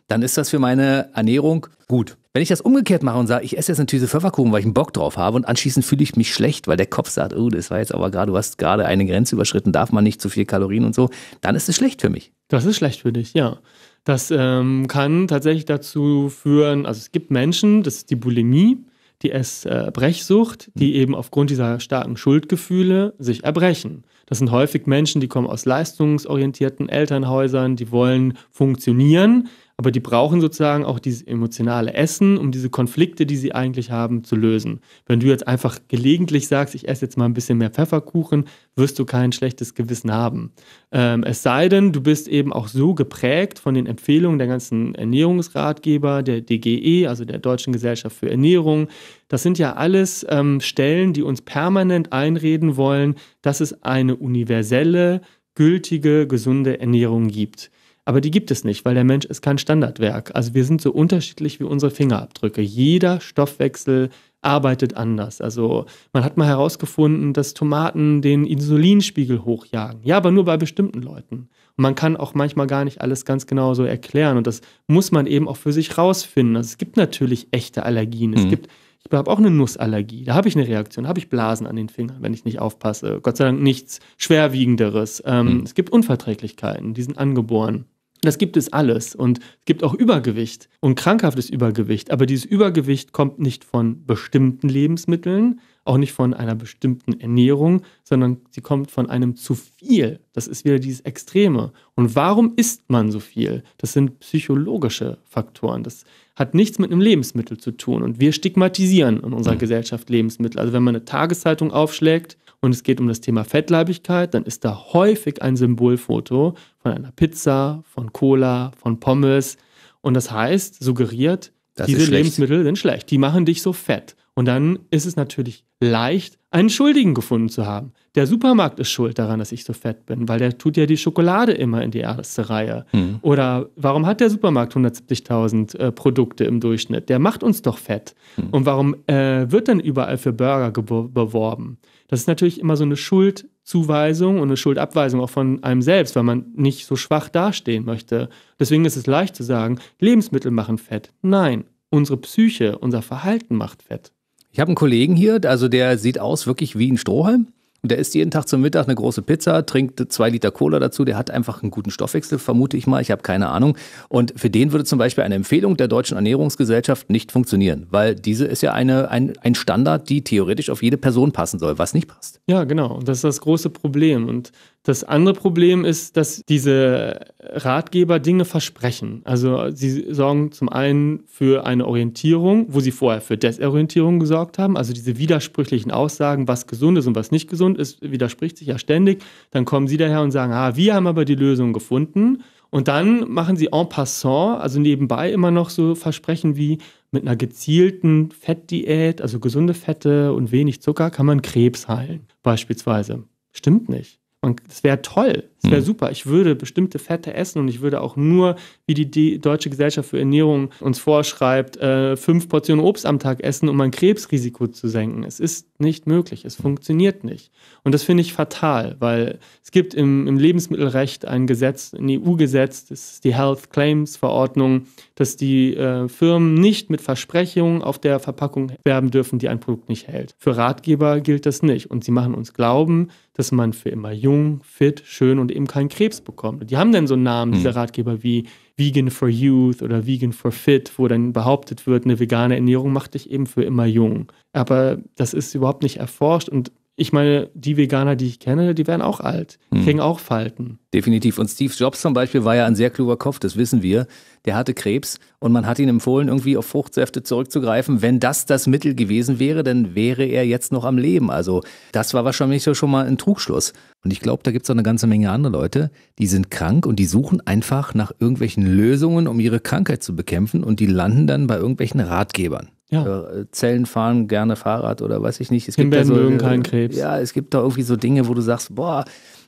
dann ist das für meine Ernährung gut. Wenn ich das umgekehrt mache und sage, ich esse jetzt eine Tüse Pfefferkuchen, weil ich einen Bock drauf habe und anschließend fühle ich mich schlecht, weil der Kopf sagt, oh, das war jetzt aber gerade, du hast gerade eine Grenze überschritten, darf man nicht zu viel Kalorien und so, dann ist es schlecht für mich. Das ist schlecht für dich, ja. Das ähm, kann tatsächlich dazu führen, also es gibt Menschen, das ist die Bulimie, die Brechsucht, mhm. die mhm. eben aufgrund dieser starken Schuldgefühle sich erbrechen. Das sind häufig Menschen, die kommen aus leistungsorientierten Elternhäusern, die wollen funktionieren, aber die brauchen sozusagen auch dieses emotionale Essen, um diese Konflikte, die sie eigentlich haben, zu lösen. Wenn du jetzt einfach gelegentlich sagst, ich esse jetzt mal ein bisschen mehr Pfefferkuchen, wirst du kein schlechtes Gewissen haben. Ähm, es sei denn, du bist eben auch so geprägt von den Empfehlungen der ganzen Ernährungsratgeber, der DGE, also der Deutschen Gesellschaft für Ernährung. Das sind ja alles ähm, Stellen, die uns permanent einreden wollen, dass es eine universelle, gültige, gesunde Ernährung gibt. Aber die gibt es nicht, weil der Mensch ist kein Standardwerk. Also wir sind so unterschiedlich wie unsere Fingerabdrücke. Jeder Stoffwechsel arbeitet anders. Also man hat mal herausgefunden, dass Tomaten den Insulinspiegel hochjagen. Ja, aber nur bei bestimmten Leuten. Und man kann auch manchmal gar nicht alles ganz genau so erklären. Und das muss man eben auch für sich rausfinden. Also es gibt natürlich echte Allergien. Mhm. Es gibt ich habe auch eine Nussallergie, da habe ich eine Reaktion, da habe ich Blasen an den Fingern, wenn ich nicht aufpasse. Gott sei Dank nichts Schwerwiegenderes. Ähm, mhm. Es gibt Unverträglichkeiten, die sind angeboren. Das gibt es alles und es gibt auch Übergewicht und krankhaftes Übergewicht, aber dieses Übergewicht kommt nicht von bestimmten Lebensmitteln, auch nicht von einer bestimmten Ernährung, sondern sie kommt von einem zu viel. Das ist wieder dieses Extreme. Und warum isst man so viel? Das sind psychologische Faktoren. Das hat nichts mit einem Lebensmittel zu tun. Und wir stigmatisieren in unserer mhm. Gesellschaft Lebensmittel. Also wenn man eine Tageszeitung aufschlägt und es geht um das Thema Fettleibigkeit, dann ist da häufig ein Symbolfoto von einer Pizza, von Cola, von Pommes. Und das heißt, suggeriert, das diese Lebensmittel sind schlecht. Die machen dich so fett. Und dann ist es natürlich leicht, einen Schuldigen gefunden zu haben. Der Supermarkt ist schuld daran, dass ich so fett bin, weil der tut ja die Schokolade immer in die erste Reihe. Mhm. Oder warum hat der Supermarkt 170.000 äh, Produkte im Durchschnitt? Der macht uns doch fett. Mhm. Und warum äh, wird dann überall für Burger beworben? Das ist natürlich immer so eine Schuldzuweisung und eine Schuldabweisung auch von einem selbst, weil man nicht so schwach dastehen möchte. Deswegen ist es leicht zu sagen, Lebensmittel machen fett. Nein, unsere Psyche, unser Verhalten macht fett. Ich habe einen Kollegen hier, also der sieht aus wirklich wie ein Strohhalm. Und der isst jeden Tag zum Mittag eine große Pizza, trinkt zwei Liter Cola dazu. Der hat einfach einen guten Stoffwechsel, vermute ich mal. Ich habe keine Ahnung. Und für den würde zum Beispiel eine Empfehlung der Deutschen Ernährungsgesellschaft nicht funktionieren, weil diese ist ja eine, ein, ein Standard, die theoretisch auf jede Person passen soll, was nicht passt. Ja, genau. Und das ist das große Problem. Und das andere Problem ist, dass diese Ratgeber Dinge versprechen. Also sie sorgen zum einen für eine Orientierung, wo sie vorher für Desorientierung gesorgt haben. Also diese widersprüchlichen Aussagen, was gesund ist und was nicht gesund ist, widerspricht sich ja ständig. Dann kommen sie daher und sagen, ah, wir haben aber die Lösung gefunden. Und dann machen sie en passant, also nebenbei immer noch so Versprechen wie mit einer gezielten Fettdiät, also gesunde Fette und wenig Zucker, kann man Krebs heilen, beispielsweise. Stimmt nicht man, das wäre toll. Das wäre hm. super. Ich würde bestimmte Fette essen und ich würde auch nur, wie die, Deutsche Gesellschaft für Ernährung uns vorschreibt, äh, fünf Portionen Obst am Tag essen, um mein Krebsrisiko zu senken. Es ist nicht möglich. Es funktioniert nicht. Und das finde ich fatal, weil es gibt im, im Lebensmittelrecht ein Gesetz, ein EU-Gesetz, das ist die Health Claims Verordnung, dass die äh, Firmen nicht mit Versprechungen auf der Verpackung werben dürfen, die ein Produkt nicht hält. Für Ratgeber gilt das nicht. Und sie machen uns glauben, dass man für immer jung, fit, schön und eben keinen Krebs bekommt. Die haben dann so einen Namen, diese hm. Ratgeber wie Vegan for Youth oder Vegan for Fit, wo dann behauptet wird, eine vegane Ernährung macht dich eben für immer jung. Aber das ist überhaupt nicht erforscht und ich meine, die Veganer, die ich kenne, die werden auch alt, die hm. kriegen auch Falten. Definitiv. Und Steve Jobs zum Beispiel war ja ein sehr kluger Kopf, das wissen wir. Der hatte Krebs und man hat ihm empfohlen, irgendwie auf Fruchtsäfte zurückzugreifen. Wenn das das Mittel gewesen wäre, dann wäre er jetzt noch am Leben. Also das war wahrscheinlich schon mal ein Trugschluss. Und ich glaube, da gibt es auch eine ganze Menge andere Leute, die sind krank und die suchen einfach nach irgendwelchen Lösungen, um ihre Krankheit zu bekämpfen und die landen dann bei irgendwelchen Ratgebern. Ja. Äh, Zellen fahren gerne Fahrrad oder weiß ich nicht. Es gibt da so, mögen äh, keinen Krebs. Ja, es gibt da irgendwie so Dinge, wo du sagst, boah,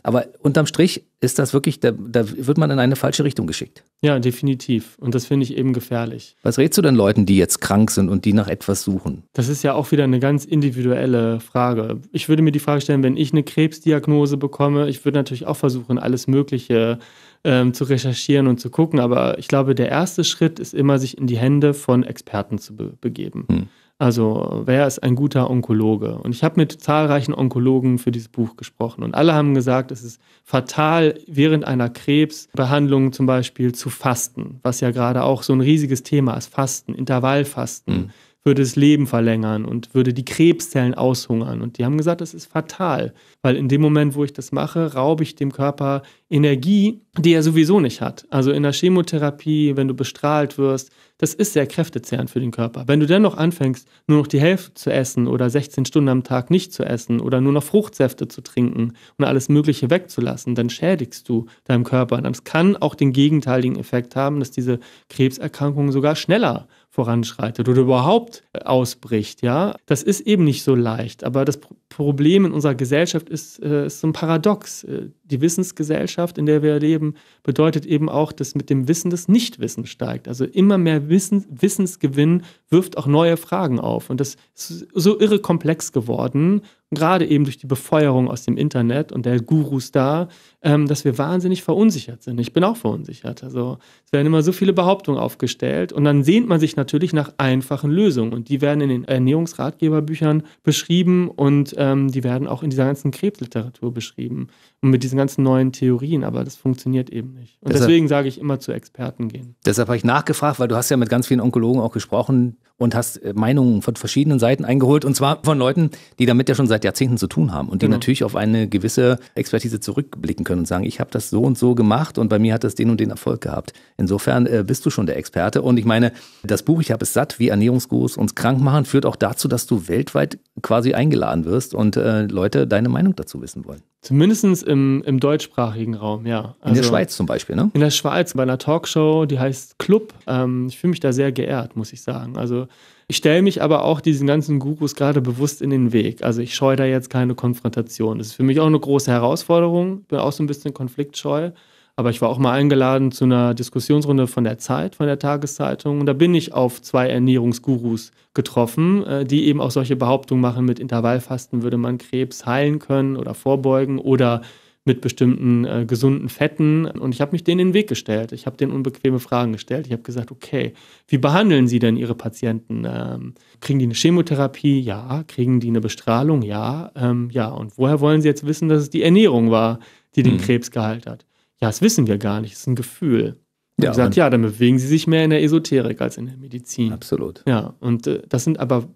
aber unterm Strich ist das wirklich, da, da wird man in eine falsche Richtung geschickt. Ja, definitiv. Und das finde ich eben gefährlich. Was rätst du denn Leuten, die jetzt krank sind und die nach etwas suchen? Das ist ja auch wieder eine ganz individuelle Frage. Ich würde mir die Frage stellen, wenn ich eine Krebsdiagnose bekomme, ich würde natürlich auch versuchen, alles Mögliche ähm, zu recherchieren und zu gucken. Aber ich glaube, der erste Schritt ist immer, sich in die Hände von Experten zu be begeben. Hm. Also, wer ist ein guter Onkologe? Und ich habe mit zahlreichen Onkologen für dieses Buch gesprochen und alle haben gesagt, es ist fatal, während einer Krebsbehandlung zum Beispiel zu fasten, was ja gerade auch so ein riesiges Thema ist: Fasten, Intervallfasten. Mhm würde das Leben verlängern und würde die Krebszellen aushungern. Und die haben gesagt, das ist fatal, weil in dem Moment, wo ich das mache, raube ich dem Körper Energie, die er sowieso nicht hat. Also in der Chemotherapie, wenn du bestrahlt wirst, das ist sehr kräftezehrend für den Körper. Wenn du dennoch anfängst, nur noch die Hälfte zu essen oder 16 Stunden am Tag nicht zu essen oder nur noch Fruchtsäfte zu trinken und alles Mögliche wegzulassen, dann schädigst du deinem Körper. Und das kann auch den gegenteiligen Effekt haben, dass diese Krebserkrankungen sogar schneller voranschreitet oder überhaupt äh, ausbricht, ja, das ist eben nicht so leicht. Aber das Problem in unserer Gesellschaft ist, äh, ist so ein Paradox. Äh, die Wissensgesellschaft, in der wir leben, bedeutet eben auch, dass mit dem Wissen das Nichtwissen steigt. Also immer mehr Wissen, Wissensgewinn wirft auch neue Fragen auf. Und das ist so irre komplex geworden, gerade eben durch die Befeuerung aus dem Internet und der Gurus da, ähm, dass wir wahnsinnig verunsichert sind. Ich bin auch verunsichert. Also es werden immer so viele Behauptungen aufgestellt und dann sehnt man sich natürlich nach einfachen Lösungen. Und die werden in den Ernährungsratgeberbüchern beschrieben und ähm, die werden auch in dieser ganzen Krebsliteratur beschrieben. Und mit diesen diesen ganzen neuen Theorien, aber das funktioniert eben nicht. Und deshalb, deswegen sage ich immer zu Experten gehen. Deshalb habe ich nachgefragt, weil du hast ja mit ganz vielen Onkologen auch gesprochen und hast äh, Meinungen von verschiedenen Seiten eingeholt und zwar von Leuten, die damit ja schon seit Jahrzehnten zu tun haben und die genau. natürlich auf eine gewisse Expertise zurückblicken können und sagen, ich habe das so und so gemacht und bei mir hat das den und den Erfolg gehabt. Insofern äh, bist du schon der Experte und ich meine, das Buch Ich habe es satt, wie Ernährungsgurus uns krank machen, führt auch dazu, dass du weltweit quasi eingeladen wirst und äh, Leute deine Meinung dazu wissen wollen. Zumindest im, im deutschsprachigen Raum, ja. Also in der also Schweiz zum Beispiel, ne? In der Schweiz bei einer Talkshow, die heißt Club. Ähm, ich fühle mich da sehr geehrt, muss ich sagen. Also ich stelle mich aber auch diesen ganzen Gurus gerade bewusst in den Weg. Also ich scheue da jetzt keine Konfrontation. Das ist für mich auch eine große Herausforderung. Ich Bin auch so ein bisschen konfliktscheu. Aber ich war auch mal eingeladen zu einer Diskussionsrunde von der Zeit, von der Tageszeitung. Und da bin ich auf zwei Ernährungsgurus getroffen, äh, die eben auch solche Behauptungen machen, mit Intervallfasten würde man Krebs heilen können oder vorbeugen oder mit bestimmten äh, gesunden Fetten. Und ich habe mich denen in den Weg gestellt. Ich habe denen unbequeme Fragen gestellt. Ich habe gesagt, okay, wie behandeln Sie denn Ihre Patienten? Ähm, kriegen die eine Chemotherapie? Ja. Kriegen die eine Bestrahlung? Ja. Ähm, ja. Und woher wollen Sie jetzt wissen, dass es die Ernährung war, die den mhm. Krebs geheilt hat? ja, das wissen wir gar nicht, das ist ein Gefühl. Und ja, gesagt, ja, dann bewegen sie sich mehr in der Esoterik als in der Medizin. Absolut. Ja, und äh, das sind aber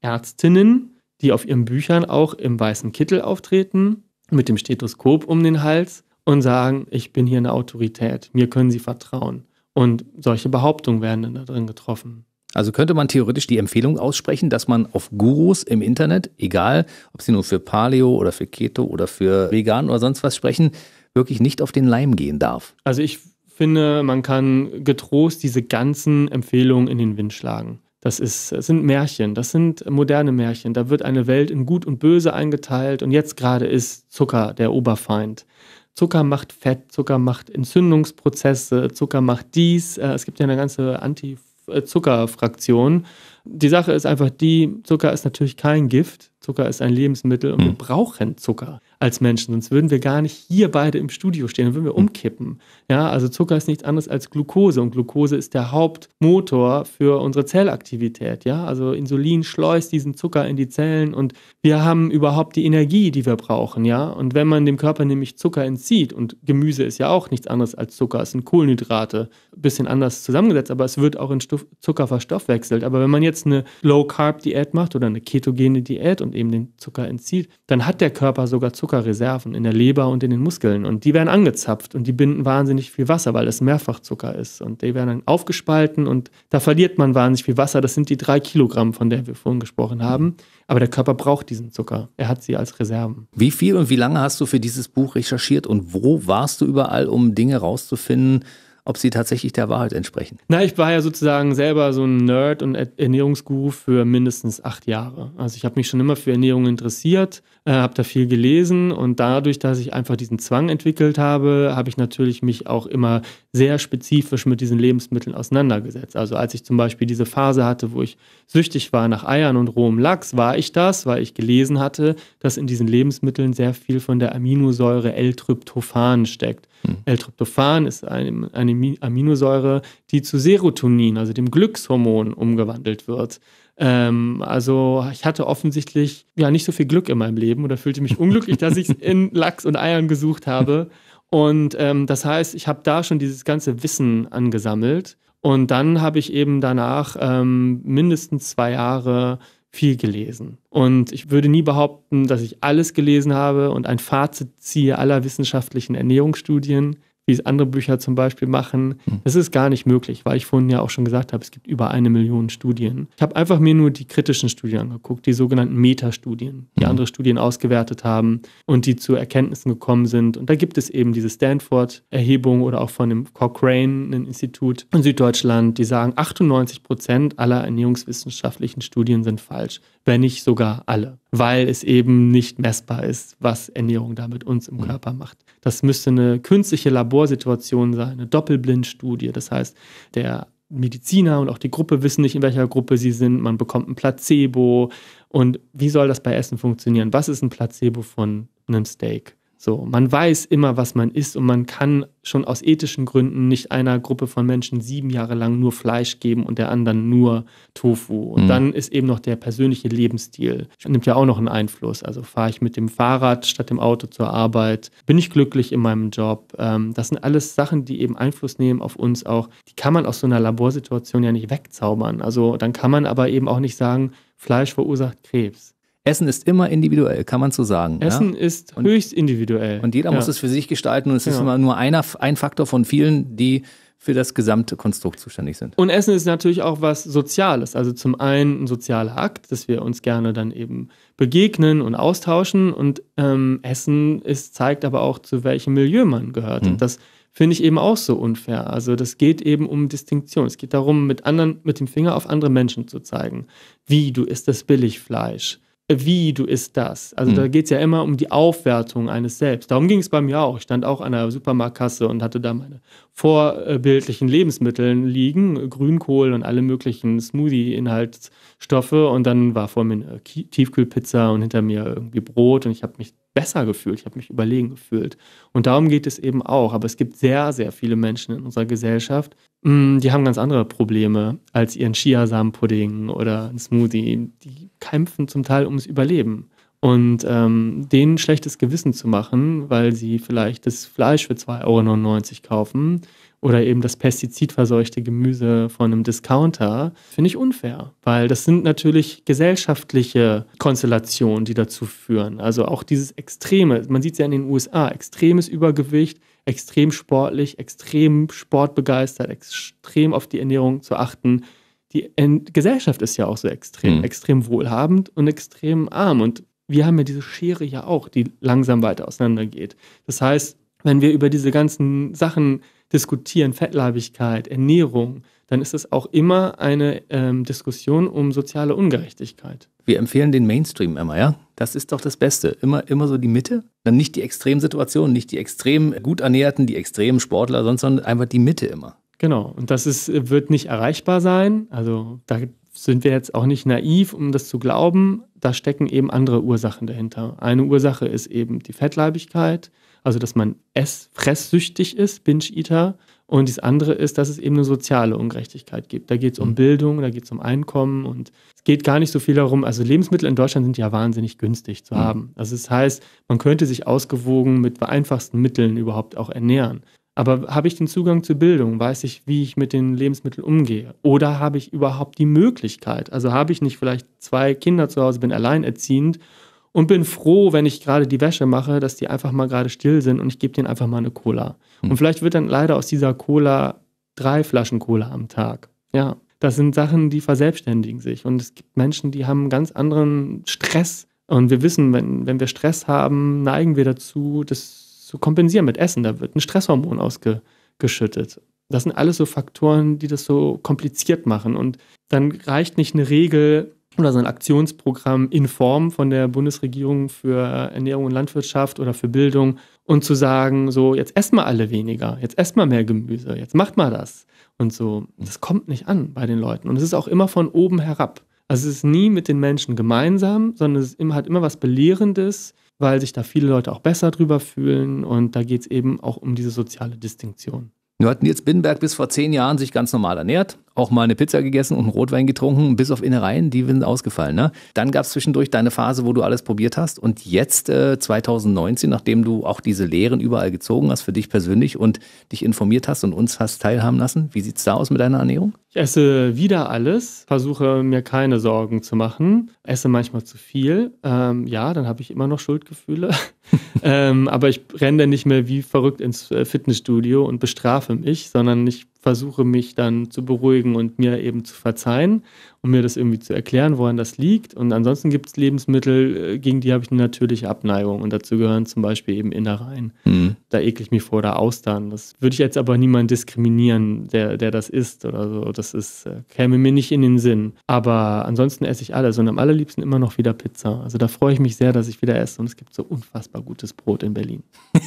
Ärztinnen, die auf ihren Büchern auch im weißen Kittel auftreten, mit dem Stethoskop um den Hals und sagen, ich bin hier eine Autorität, mir können sie vertrauen. Und solche Behauptungen werden dann da drin getroffen. Also könnte man theoretisch die Empfehlung aussprechen, dass man auf Gurus im Internet, egal ob sie nur für Paleo oder für Keto oder für Vegan oder sonst was sprechen, wirklich nicht auf den Leim gehen darf. Also ich finde, man kann getrost diese ganzen Empfehlungen in den Wind schlagen. Das, ist, das sind Märchen, das sind moderne Märchen. Da wird eine Welt in Gut und Böse eingeteilt und jetzt gerade ist Zucker der Oberfeind. Zucker macht Fett, Zucker macht Entzündungsprozesse, Zucker macht dies. Äh, es gibt ja eine ganze Anti-Zucker-Fraktion äh, die Sache ist einfach die, Zucker ist natürlich kein Gift. Zucker ist ein Lebensmittel und hm. wir brauchen Zucker als Menschen, sonst würden wir gar nicht hier beide im Studio stehen, dann würden wir hm. umkippen. Ja, also Zucker ist nichts anderes als Glucose und Glucose ist der Hauptmotor für unsere Zellaktivität. Ja, also Insulin schleust diesen Zucker in die Zellen und wir haben überhaupt die Energie, die wir brauchen. Ja, und wenn man dem Körper nämlich Zucker entzieht und Gemüse ist ja auch nichts anderes als Zucker, es sind Kohlenhydrate, bisschen anders zusammengesetzt, aber es wird auch in Stuff Zucker verstoffwechselt. Aber wenn man jetzt jetzt eine Low-Carb-Diät macht oder eine ketogene Diät und eben den Zucker entzieht, dann hat der Körper sogar Zuckerreserven in der Leber und in den Muskeln und die werden angezapft und die binden wahnsinnig viel Wasser, weil es Mehrfachzucker ist und die werden dann aufgespalten und da verliert man wahnsinnig viel Wasser. Das sind die drei Kilogramm, von denen wir vorhin gesprochen haben. Aber der Körper braucht diesen Zucker. Er hat sie als Reserven. Wie viel und wie lange hast du für dieses Buch recherchiert und wo warst du überall, um Dinge rauszufinden? ob sie tatsächlich der Wahrheit entsprechen. Na, ich war ja sozusagen selber so ein Nerd und e- Ernährungsguru für mindestens acht Jahre. Also ich habe mich schon immer für Ernährung interessiert, äh, habe da viel gelesen und dadurch, dass ich einfach diesen Zwang entwickelt habe, habe ich natürlich mich auch immer sehr spezifisch mit diesen Lebensmitteln auseinandergesetzt. Also als ich zum Beispiel diese Phase hatte, wo ich süchtig war nach Eiern und rohem Lachs, war ich das, weil ich gelesen hatte, dass in diesen Lebensmitteln sehr viel von der Aminosäure L-Tryptophan steckt. Mhm. L-Tryptophan ist eine, eine Aminosäure, die zu Serotonin, also dem Glückshormon, umgewandelt wird. Ähm, also ich hatte offensichtlich ja nicht so viel Glück in meinem Leben oder fühlte mich unglücklich, dass ich es in Lachs und Eiern gesucht habe. Und ähm, das heißt, ich habe da schon dieses ganze Wissen angesammelt. Und dann habe ich eben danach ähm, mindestens zwei Jahre viel gelesen. Und ich würde nie behaupten, dass ich alles gelesen habe und ein Fazit ziehe aller wissenschaftlichen Ernährungsstudien wie es andere Bücher zum Beispiel machen. Hm. Das ist gar nicht möglich, weil ich vorhin ja auch schon gesagt habe, es gibt über eine Million Studien. Ich habe einfach mir nur die kritischen Studien angeguckt, die sogenannten Metastudien, die mhm. andere Studien ausgewertet haben und die zu Erkenntnissen gekommen sind. Und da gibt es eben diese Stanford-Erhebung oder auch von dem Cochrane, Institut in Süddeutschland, die sagen, 98 Prozent aller ernährungswissenschaftlichen Studien sind falsch, wenn nicht sogar alle weil es eben nicht messbar ist, was Ernährung da mit uns im mhm. Körper macht. Das müsste eine künstliche Laborsituation sein, eine Doppelblindstudie. Das heißt, der Mediziner und auch die Gruppe wissen nicht, in welcher Gruppe sie sind. Man bekommt ein Placebo. Und wie soll das bei Essen funktionieren? Was ist ein Placebo von einem Steak? So, man weiß immer, was man isst und man kann schon aus ethischen Gründen nicht einer Gruppe von Menschen sieben Jahre lang nur Fleisch geben und der anderen nur Tofu. Und mhm. dann ist eben noch der persönliche Lebensstil, nimmt ja auch noch einen Einfluss. Also fahre ich mit dem Fahrrad statt dem Auto zur Arbeit? Bin ich glücklich in meinem Job? Ähm, das sind alles Sachen, die eben Einfluss nehmen auf uns auch. Die kann man aus so einer Laborsituation ja nicht wegzaubern. Also dann kann man aber eben auch nicht sagen, Fleisch verursacht Krebs Essen ist immer individuell, kann man so sagen. Essen ja? ist und, höchst individuell. Und jeder ja. muss es für sich gestalten und es ist immer nur einer, ein Faktor von vielen, die für das gesamte Konstrukt zuständig sind. Und Essen ist natürlich auch was Soziales. Also zum einen ein sozialer Akt, dass wir uns gerne dann eben begegnen und austauschen. Und ähm, Essen ist, zeigt aber auch, zu welchem Milieu man gehört. Hm. Und mhm. das finde ich eben auch so unfair. Also das geht eben um Distinktion. Es geht darum, mit anderen, mit dem Finger auf andere Menschen zu zeigen. Wie, du isst das Billigfleisch wie du isst das. Also mhm. da hm. geht es ja immer um die Aufwertung eines Selbst. Darum ging es bei mir auch. Ich stand auch an der Supermarktkasse und hatte da meine vorbildlichen Lebensmittel liegen, Grünkohl und alle möglichen Smoothie-Inhaltsstoffe. Und dann war vor mir eine Tiefkühlpizza und hinter mir irgendwie Brot. Und ich habe mich besser gefühlt, ich habe mich überlegen gefühlt. Und darum geht es eben auch. Aber es gibt sehr, sehr viele Menschen in unserer Gesellschaft, Mm, die haben ganz andere Probleme als ihren Chiasamen-Pudding oder einen Smoothie. Die kämpfen zum Teil ums Überleben. Und ähm, denen schlechtes Gewissen zu machen, weil sie vielleicht das Fleisch für 2,99 Euro kaufen oder eben das pestizidverseuchte Gemüse von einem Discounter, finde ich unfair. Weil das sind natürlich gesellschaftliche Konstellationen, die dazu führen. Also auch dieses Extreme, man sieht es ja in den USA, extremes Übergewicht extrem sportlich, extrem sportbegeistert, extrem auf die Ernährung zu achten. Die Gesellschaft ist ja auch so extrem, mhm. extrem wohlhabend und extrem arm. Und wir haben ja diese Schere ja auch, die langsam weiter auseinandergeht. Das heißt, wenn wir über diese ganzen Sachen diskutieren, Fettleibigkeit, Ernährung, dann ist es auch immer eine ähm, Diskussion um soziale Ungerechtigkeit. Wir empfehlen den Mainstream immer, ja? Das ist doch das Beste. Immer, immer so die Mitte. Dann nicht die Extremsituationen, nicht die extrem gut ernährten, die extremen Sportler, sondern einfach die Mitte immer. Genau. Und das ist, wird nicht erreichbar sein. Also da sind wir jetzt auch nicht naiv, um das zu glauben. Da stecken eben andere Ursachen dahinter. Eine Ursache ist eben die Fettleibigkeit, also dass man Ess-Fresssüchtig ist, Binge-Eater und das andere ist, dass es eben eine soziale Ungerechtigkeit gibt. Da geht es um mhm. Bildung, da geht es um Einkommen und es geht gar nicht so viel darum. Also Lebensmittel in Deutschland sind ja wahnsinnig günstig zu mhm. haben. Also das heißt, man könnte sich ausgewogen mit einfachsten Mitteln überhaupt auch ernähren. Aber habe ich den Zugang zu Bildung? Weiß ich, wie ich mit den Lebensmitteln umgehe? Oder habe ich überhaupt die Möglichkeit? Also habe ich nicht vielleicht zwei Kinder zu Hause, bin alleinerziehend und bin froh, wenn ich gerade die Wäsche mache, dass die einfach mal gerade still sind und ich gebe denen einfach mal eine Cola. Mhm. Und vielleicht wird dann leider aus dieser Cola drei Flaschen Cola am Tag. Ja, das sind Sachen, die verselbstständigen sich. Und es gibt Menschen, die haben einen ganz anderen Stress. Und wir wissen, wenn, wenn wir Stress haben, neigen wir dazu, das zu kompensieren mit Essen. Da wird ein Stresshormon ausgeschüttet. Das sind alles so Faktoren, die das so kompliziert machen. Und dann reicht nicht eine Regel, oder so ein Aktionsprogramm in Form von der Bundesregierung für äh, Ernährung und Landwirtschaft oder für Bildung und zu sagen, so jetzt essen wir alle weniger, jetzt essen wir mehr Gemüse, jetzt macht mal das und so. Das kommt nicht an bei den Leuten und es ist auch immer von oben herab. Also es ist nie mit den Menschen gemeinsam, sondern es immer, hat immer was Belehrendes, weil sich da viele Leute auch besser drüber fühlen und da geht es eben auch um diese soziale Distinktion. Nur hatten jetzt Binnenberg bis vor zehn Jahren sich ganz normal ernährt, auch mal eine Pizza gegessen und einen Rotwein getrunken, bis auf Innereien, die sind ausgefallen. Ne? Dann gab es zwischendurch deine Phase, wo du alles probiert hast und jetzt äh, 2019, nachdem du auch diese Lehren überall gezogen hast für dich persönlich und dich informiert hast und uns hast teilhaben lassen, wie sieht es da aus mit deiner Ernährung? Ich esse wieder alles, versuche mir keine Sorgen zu machen, esse manchmal zu viel. Ähm, ja, dann habe ich immer noch Schuldgefühle. ähm, aber ich renne nicht mehr wie verrückt ins äh, Fitnessstudio und bestrafe mich, sondern ich versuche mich dann zu beruhigen und mir eben zu verzeihen und mir das irgendwie zu erklären, woran das liegt. Und ansonsten gibt es Lebensmittel, äh, gegen die habe ich eine natürliche Abneigung. Und dazu gehören zum Beispiel eben Innereien. Mhm. Da ekle ich mich vor oder Austern. Das würde ich jetzt aber niemanden diskriminieren, der, der das isst oder so. Das ist, äh, käme mir nicht in den Sinn. Aber ansonsten esse ich alles und am allerliebsten immer noch wieder Pizza. Also da freue ich mich sehr, dass ich wieder esse. Und es gibt so unfassbar gutes Brot in Berlin.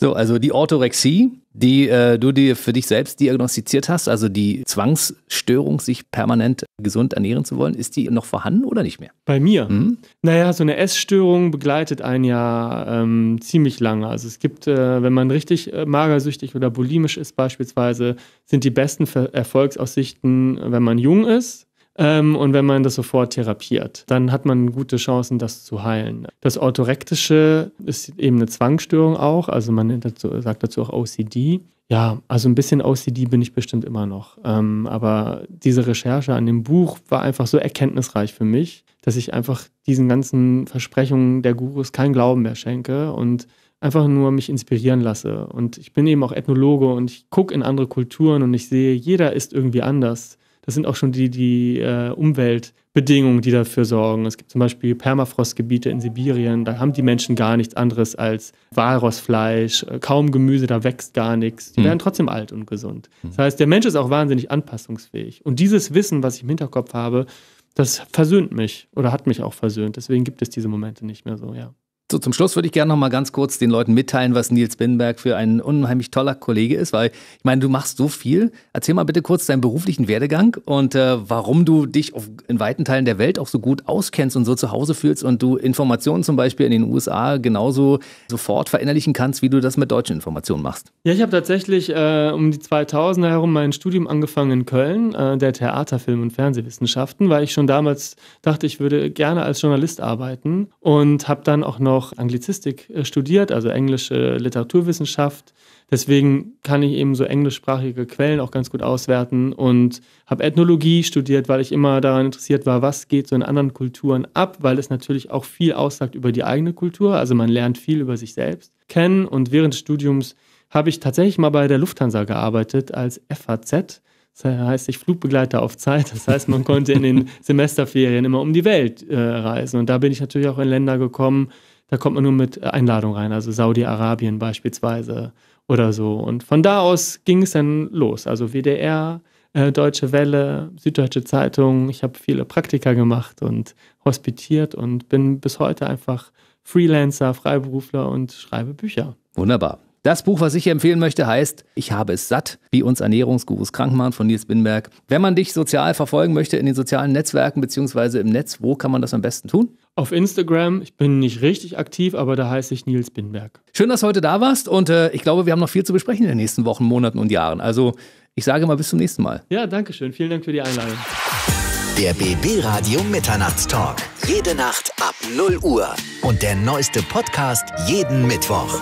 so, also die Orthorexie, die äh, du dir für dich selbst diagnostiziert hast, also die Zwangsstörung, sich permanent gesund ernähren zu wollen, ist die noch vorhanden oder nicht mehr? Bei mir? Mhm. Naja, so eine Essstörung begleitet einen ja ähm, ziemlich lange. Also es gibt, äh, wenn man richtig äh, magersüchtig oder bulimisch ist beispielsweise, sind die besten Ver Erfolgsaussichten, wenn man jung ist, ähm, und wenn man das sofort therapiert, dann hat man gute Chancen, das zu heilen. Das Orthorektische ist eben eine Zwangsstörung auch, also man dazu, sagt dazu auch OCD. Ja, also ein bisschen OCD bin ich bestimmt immer noch. Ähm, aber diese Recherche an dem Buch war einfach so erkenntnisreich für mich, dass ich einfach diesen ganzen Versprechungen der Gurus keinen Glauben mehr schenke und einfach nur mich inspirieren lasse. Und ich bin eben auch Ethnologe und ich gucke in andere Kulturen und ich sehe, jeder ist irgendwie anders das sind auch schon die, die äh, Umweltbedingungen, die dafür sorgen. Es gibt zum Beispiel Permafrostgebiete in Sibirien, da haben die Menschen gar nichts anderes als Walrossfleisch, kaum Gemüse, da wächst gar nichts. Die mhm. werden trotzdem alt und gesund. Hm. Das heißt, der Mensch ist auch wahnsinnig anpassungsfähig. Und dieses Wissen, was ich im Hinterkopf habe, das versöhnt mich oder hat mich auch versöhnt. Deswegen gibt es diese Momente nicht mehr so, ja. So, zum Schluss würde ich gerne noch mal ganz kurz den Leuten mitteilen, was Nils Binberg für ein unheimlich toller Kollege ist, weil ich meine, du machst so viel. Erzähl mal bitte kurz deinen beruflichen Werdegang und äh, warum du dich auf, in weiten Teilen der Welt auch so gut auskennst und so zu Hause fühlst und du Informationen zum Beispiel in den USA genauso sofort verinnerlichen kannst, wie du das mit deutschen Informationen machst. Ja, ich habe tatsächlich äh, um die 2000er herum mein Studium angefangen in Köln, äh, der Theaterfilm- und Fernsehwissenschaften, weil ich schon damals dachte, ich würde gerne als Journalist arbeiten und habe dann auch noch auch Anglizistik äh, studiert, also englische Literaturwissenschaft. Deswegen kann ich eben so englischsprachige Quellen auch ganz gut auswerten und habe Ethnologie studiert, weil ich immer daran interessiert war, was geht so in anderen Kulturen ab, weil es natürlich auch viel aussagt über die eigene Kultur. Also man lernt viel über sich selbst kennen und während des Studiums habe ich tatsächlich mal bei der Lufthansa gearbeitet als FAZ. Das heißt, ich Flugbegleiter auf Zeit. Das heißt, man konnte in den Semesterferien immer um die Welt äh, reisen. Und da bin ich natürlich auch in Länder gekommen, da kommt man nur mit Einladung rein, also Saudi-Arabien beispielsweise oder so. Und von da aus ging es dann los. Also WDR, äh, Deutsche Welle, Süddeutsche Zeitung. Ich habe viele Praktika gemacht und hospitiert und bin bis heute einfach Freelancer, Freiberufler und schreibe Bücher. Wunderbar. Das Buch, was ich empfehlen möchte, heißt Ich habe es satt, wie uns Ernährungsgurus krank machen von Nils Binberg. Wenn man dich sozial verfolgen möchte in den sozialen Netzwerken bzw. im Netz, wo kann man das am besten tun? auf Instagram. Ich bin nicht richtig aktiv, aber da heiße ich Nils Binberg. Schön, dass du heute da warst und äh, ich glaube, wir haben noch viel zu besprechen in den nächsten Wochen, Monaten und Jahren. Also ich sage mal bis zum nächsten Mal. Ja, danke schön. Vielen Dank für die Einladung. Der BB Radio Mitternachtstalk. Jede Nacht ab 0 Uhr. Und der neueste Podcast jeden Mittwoch.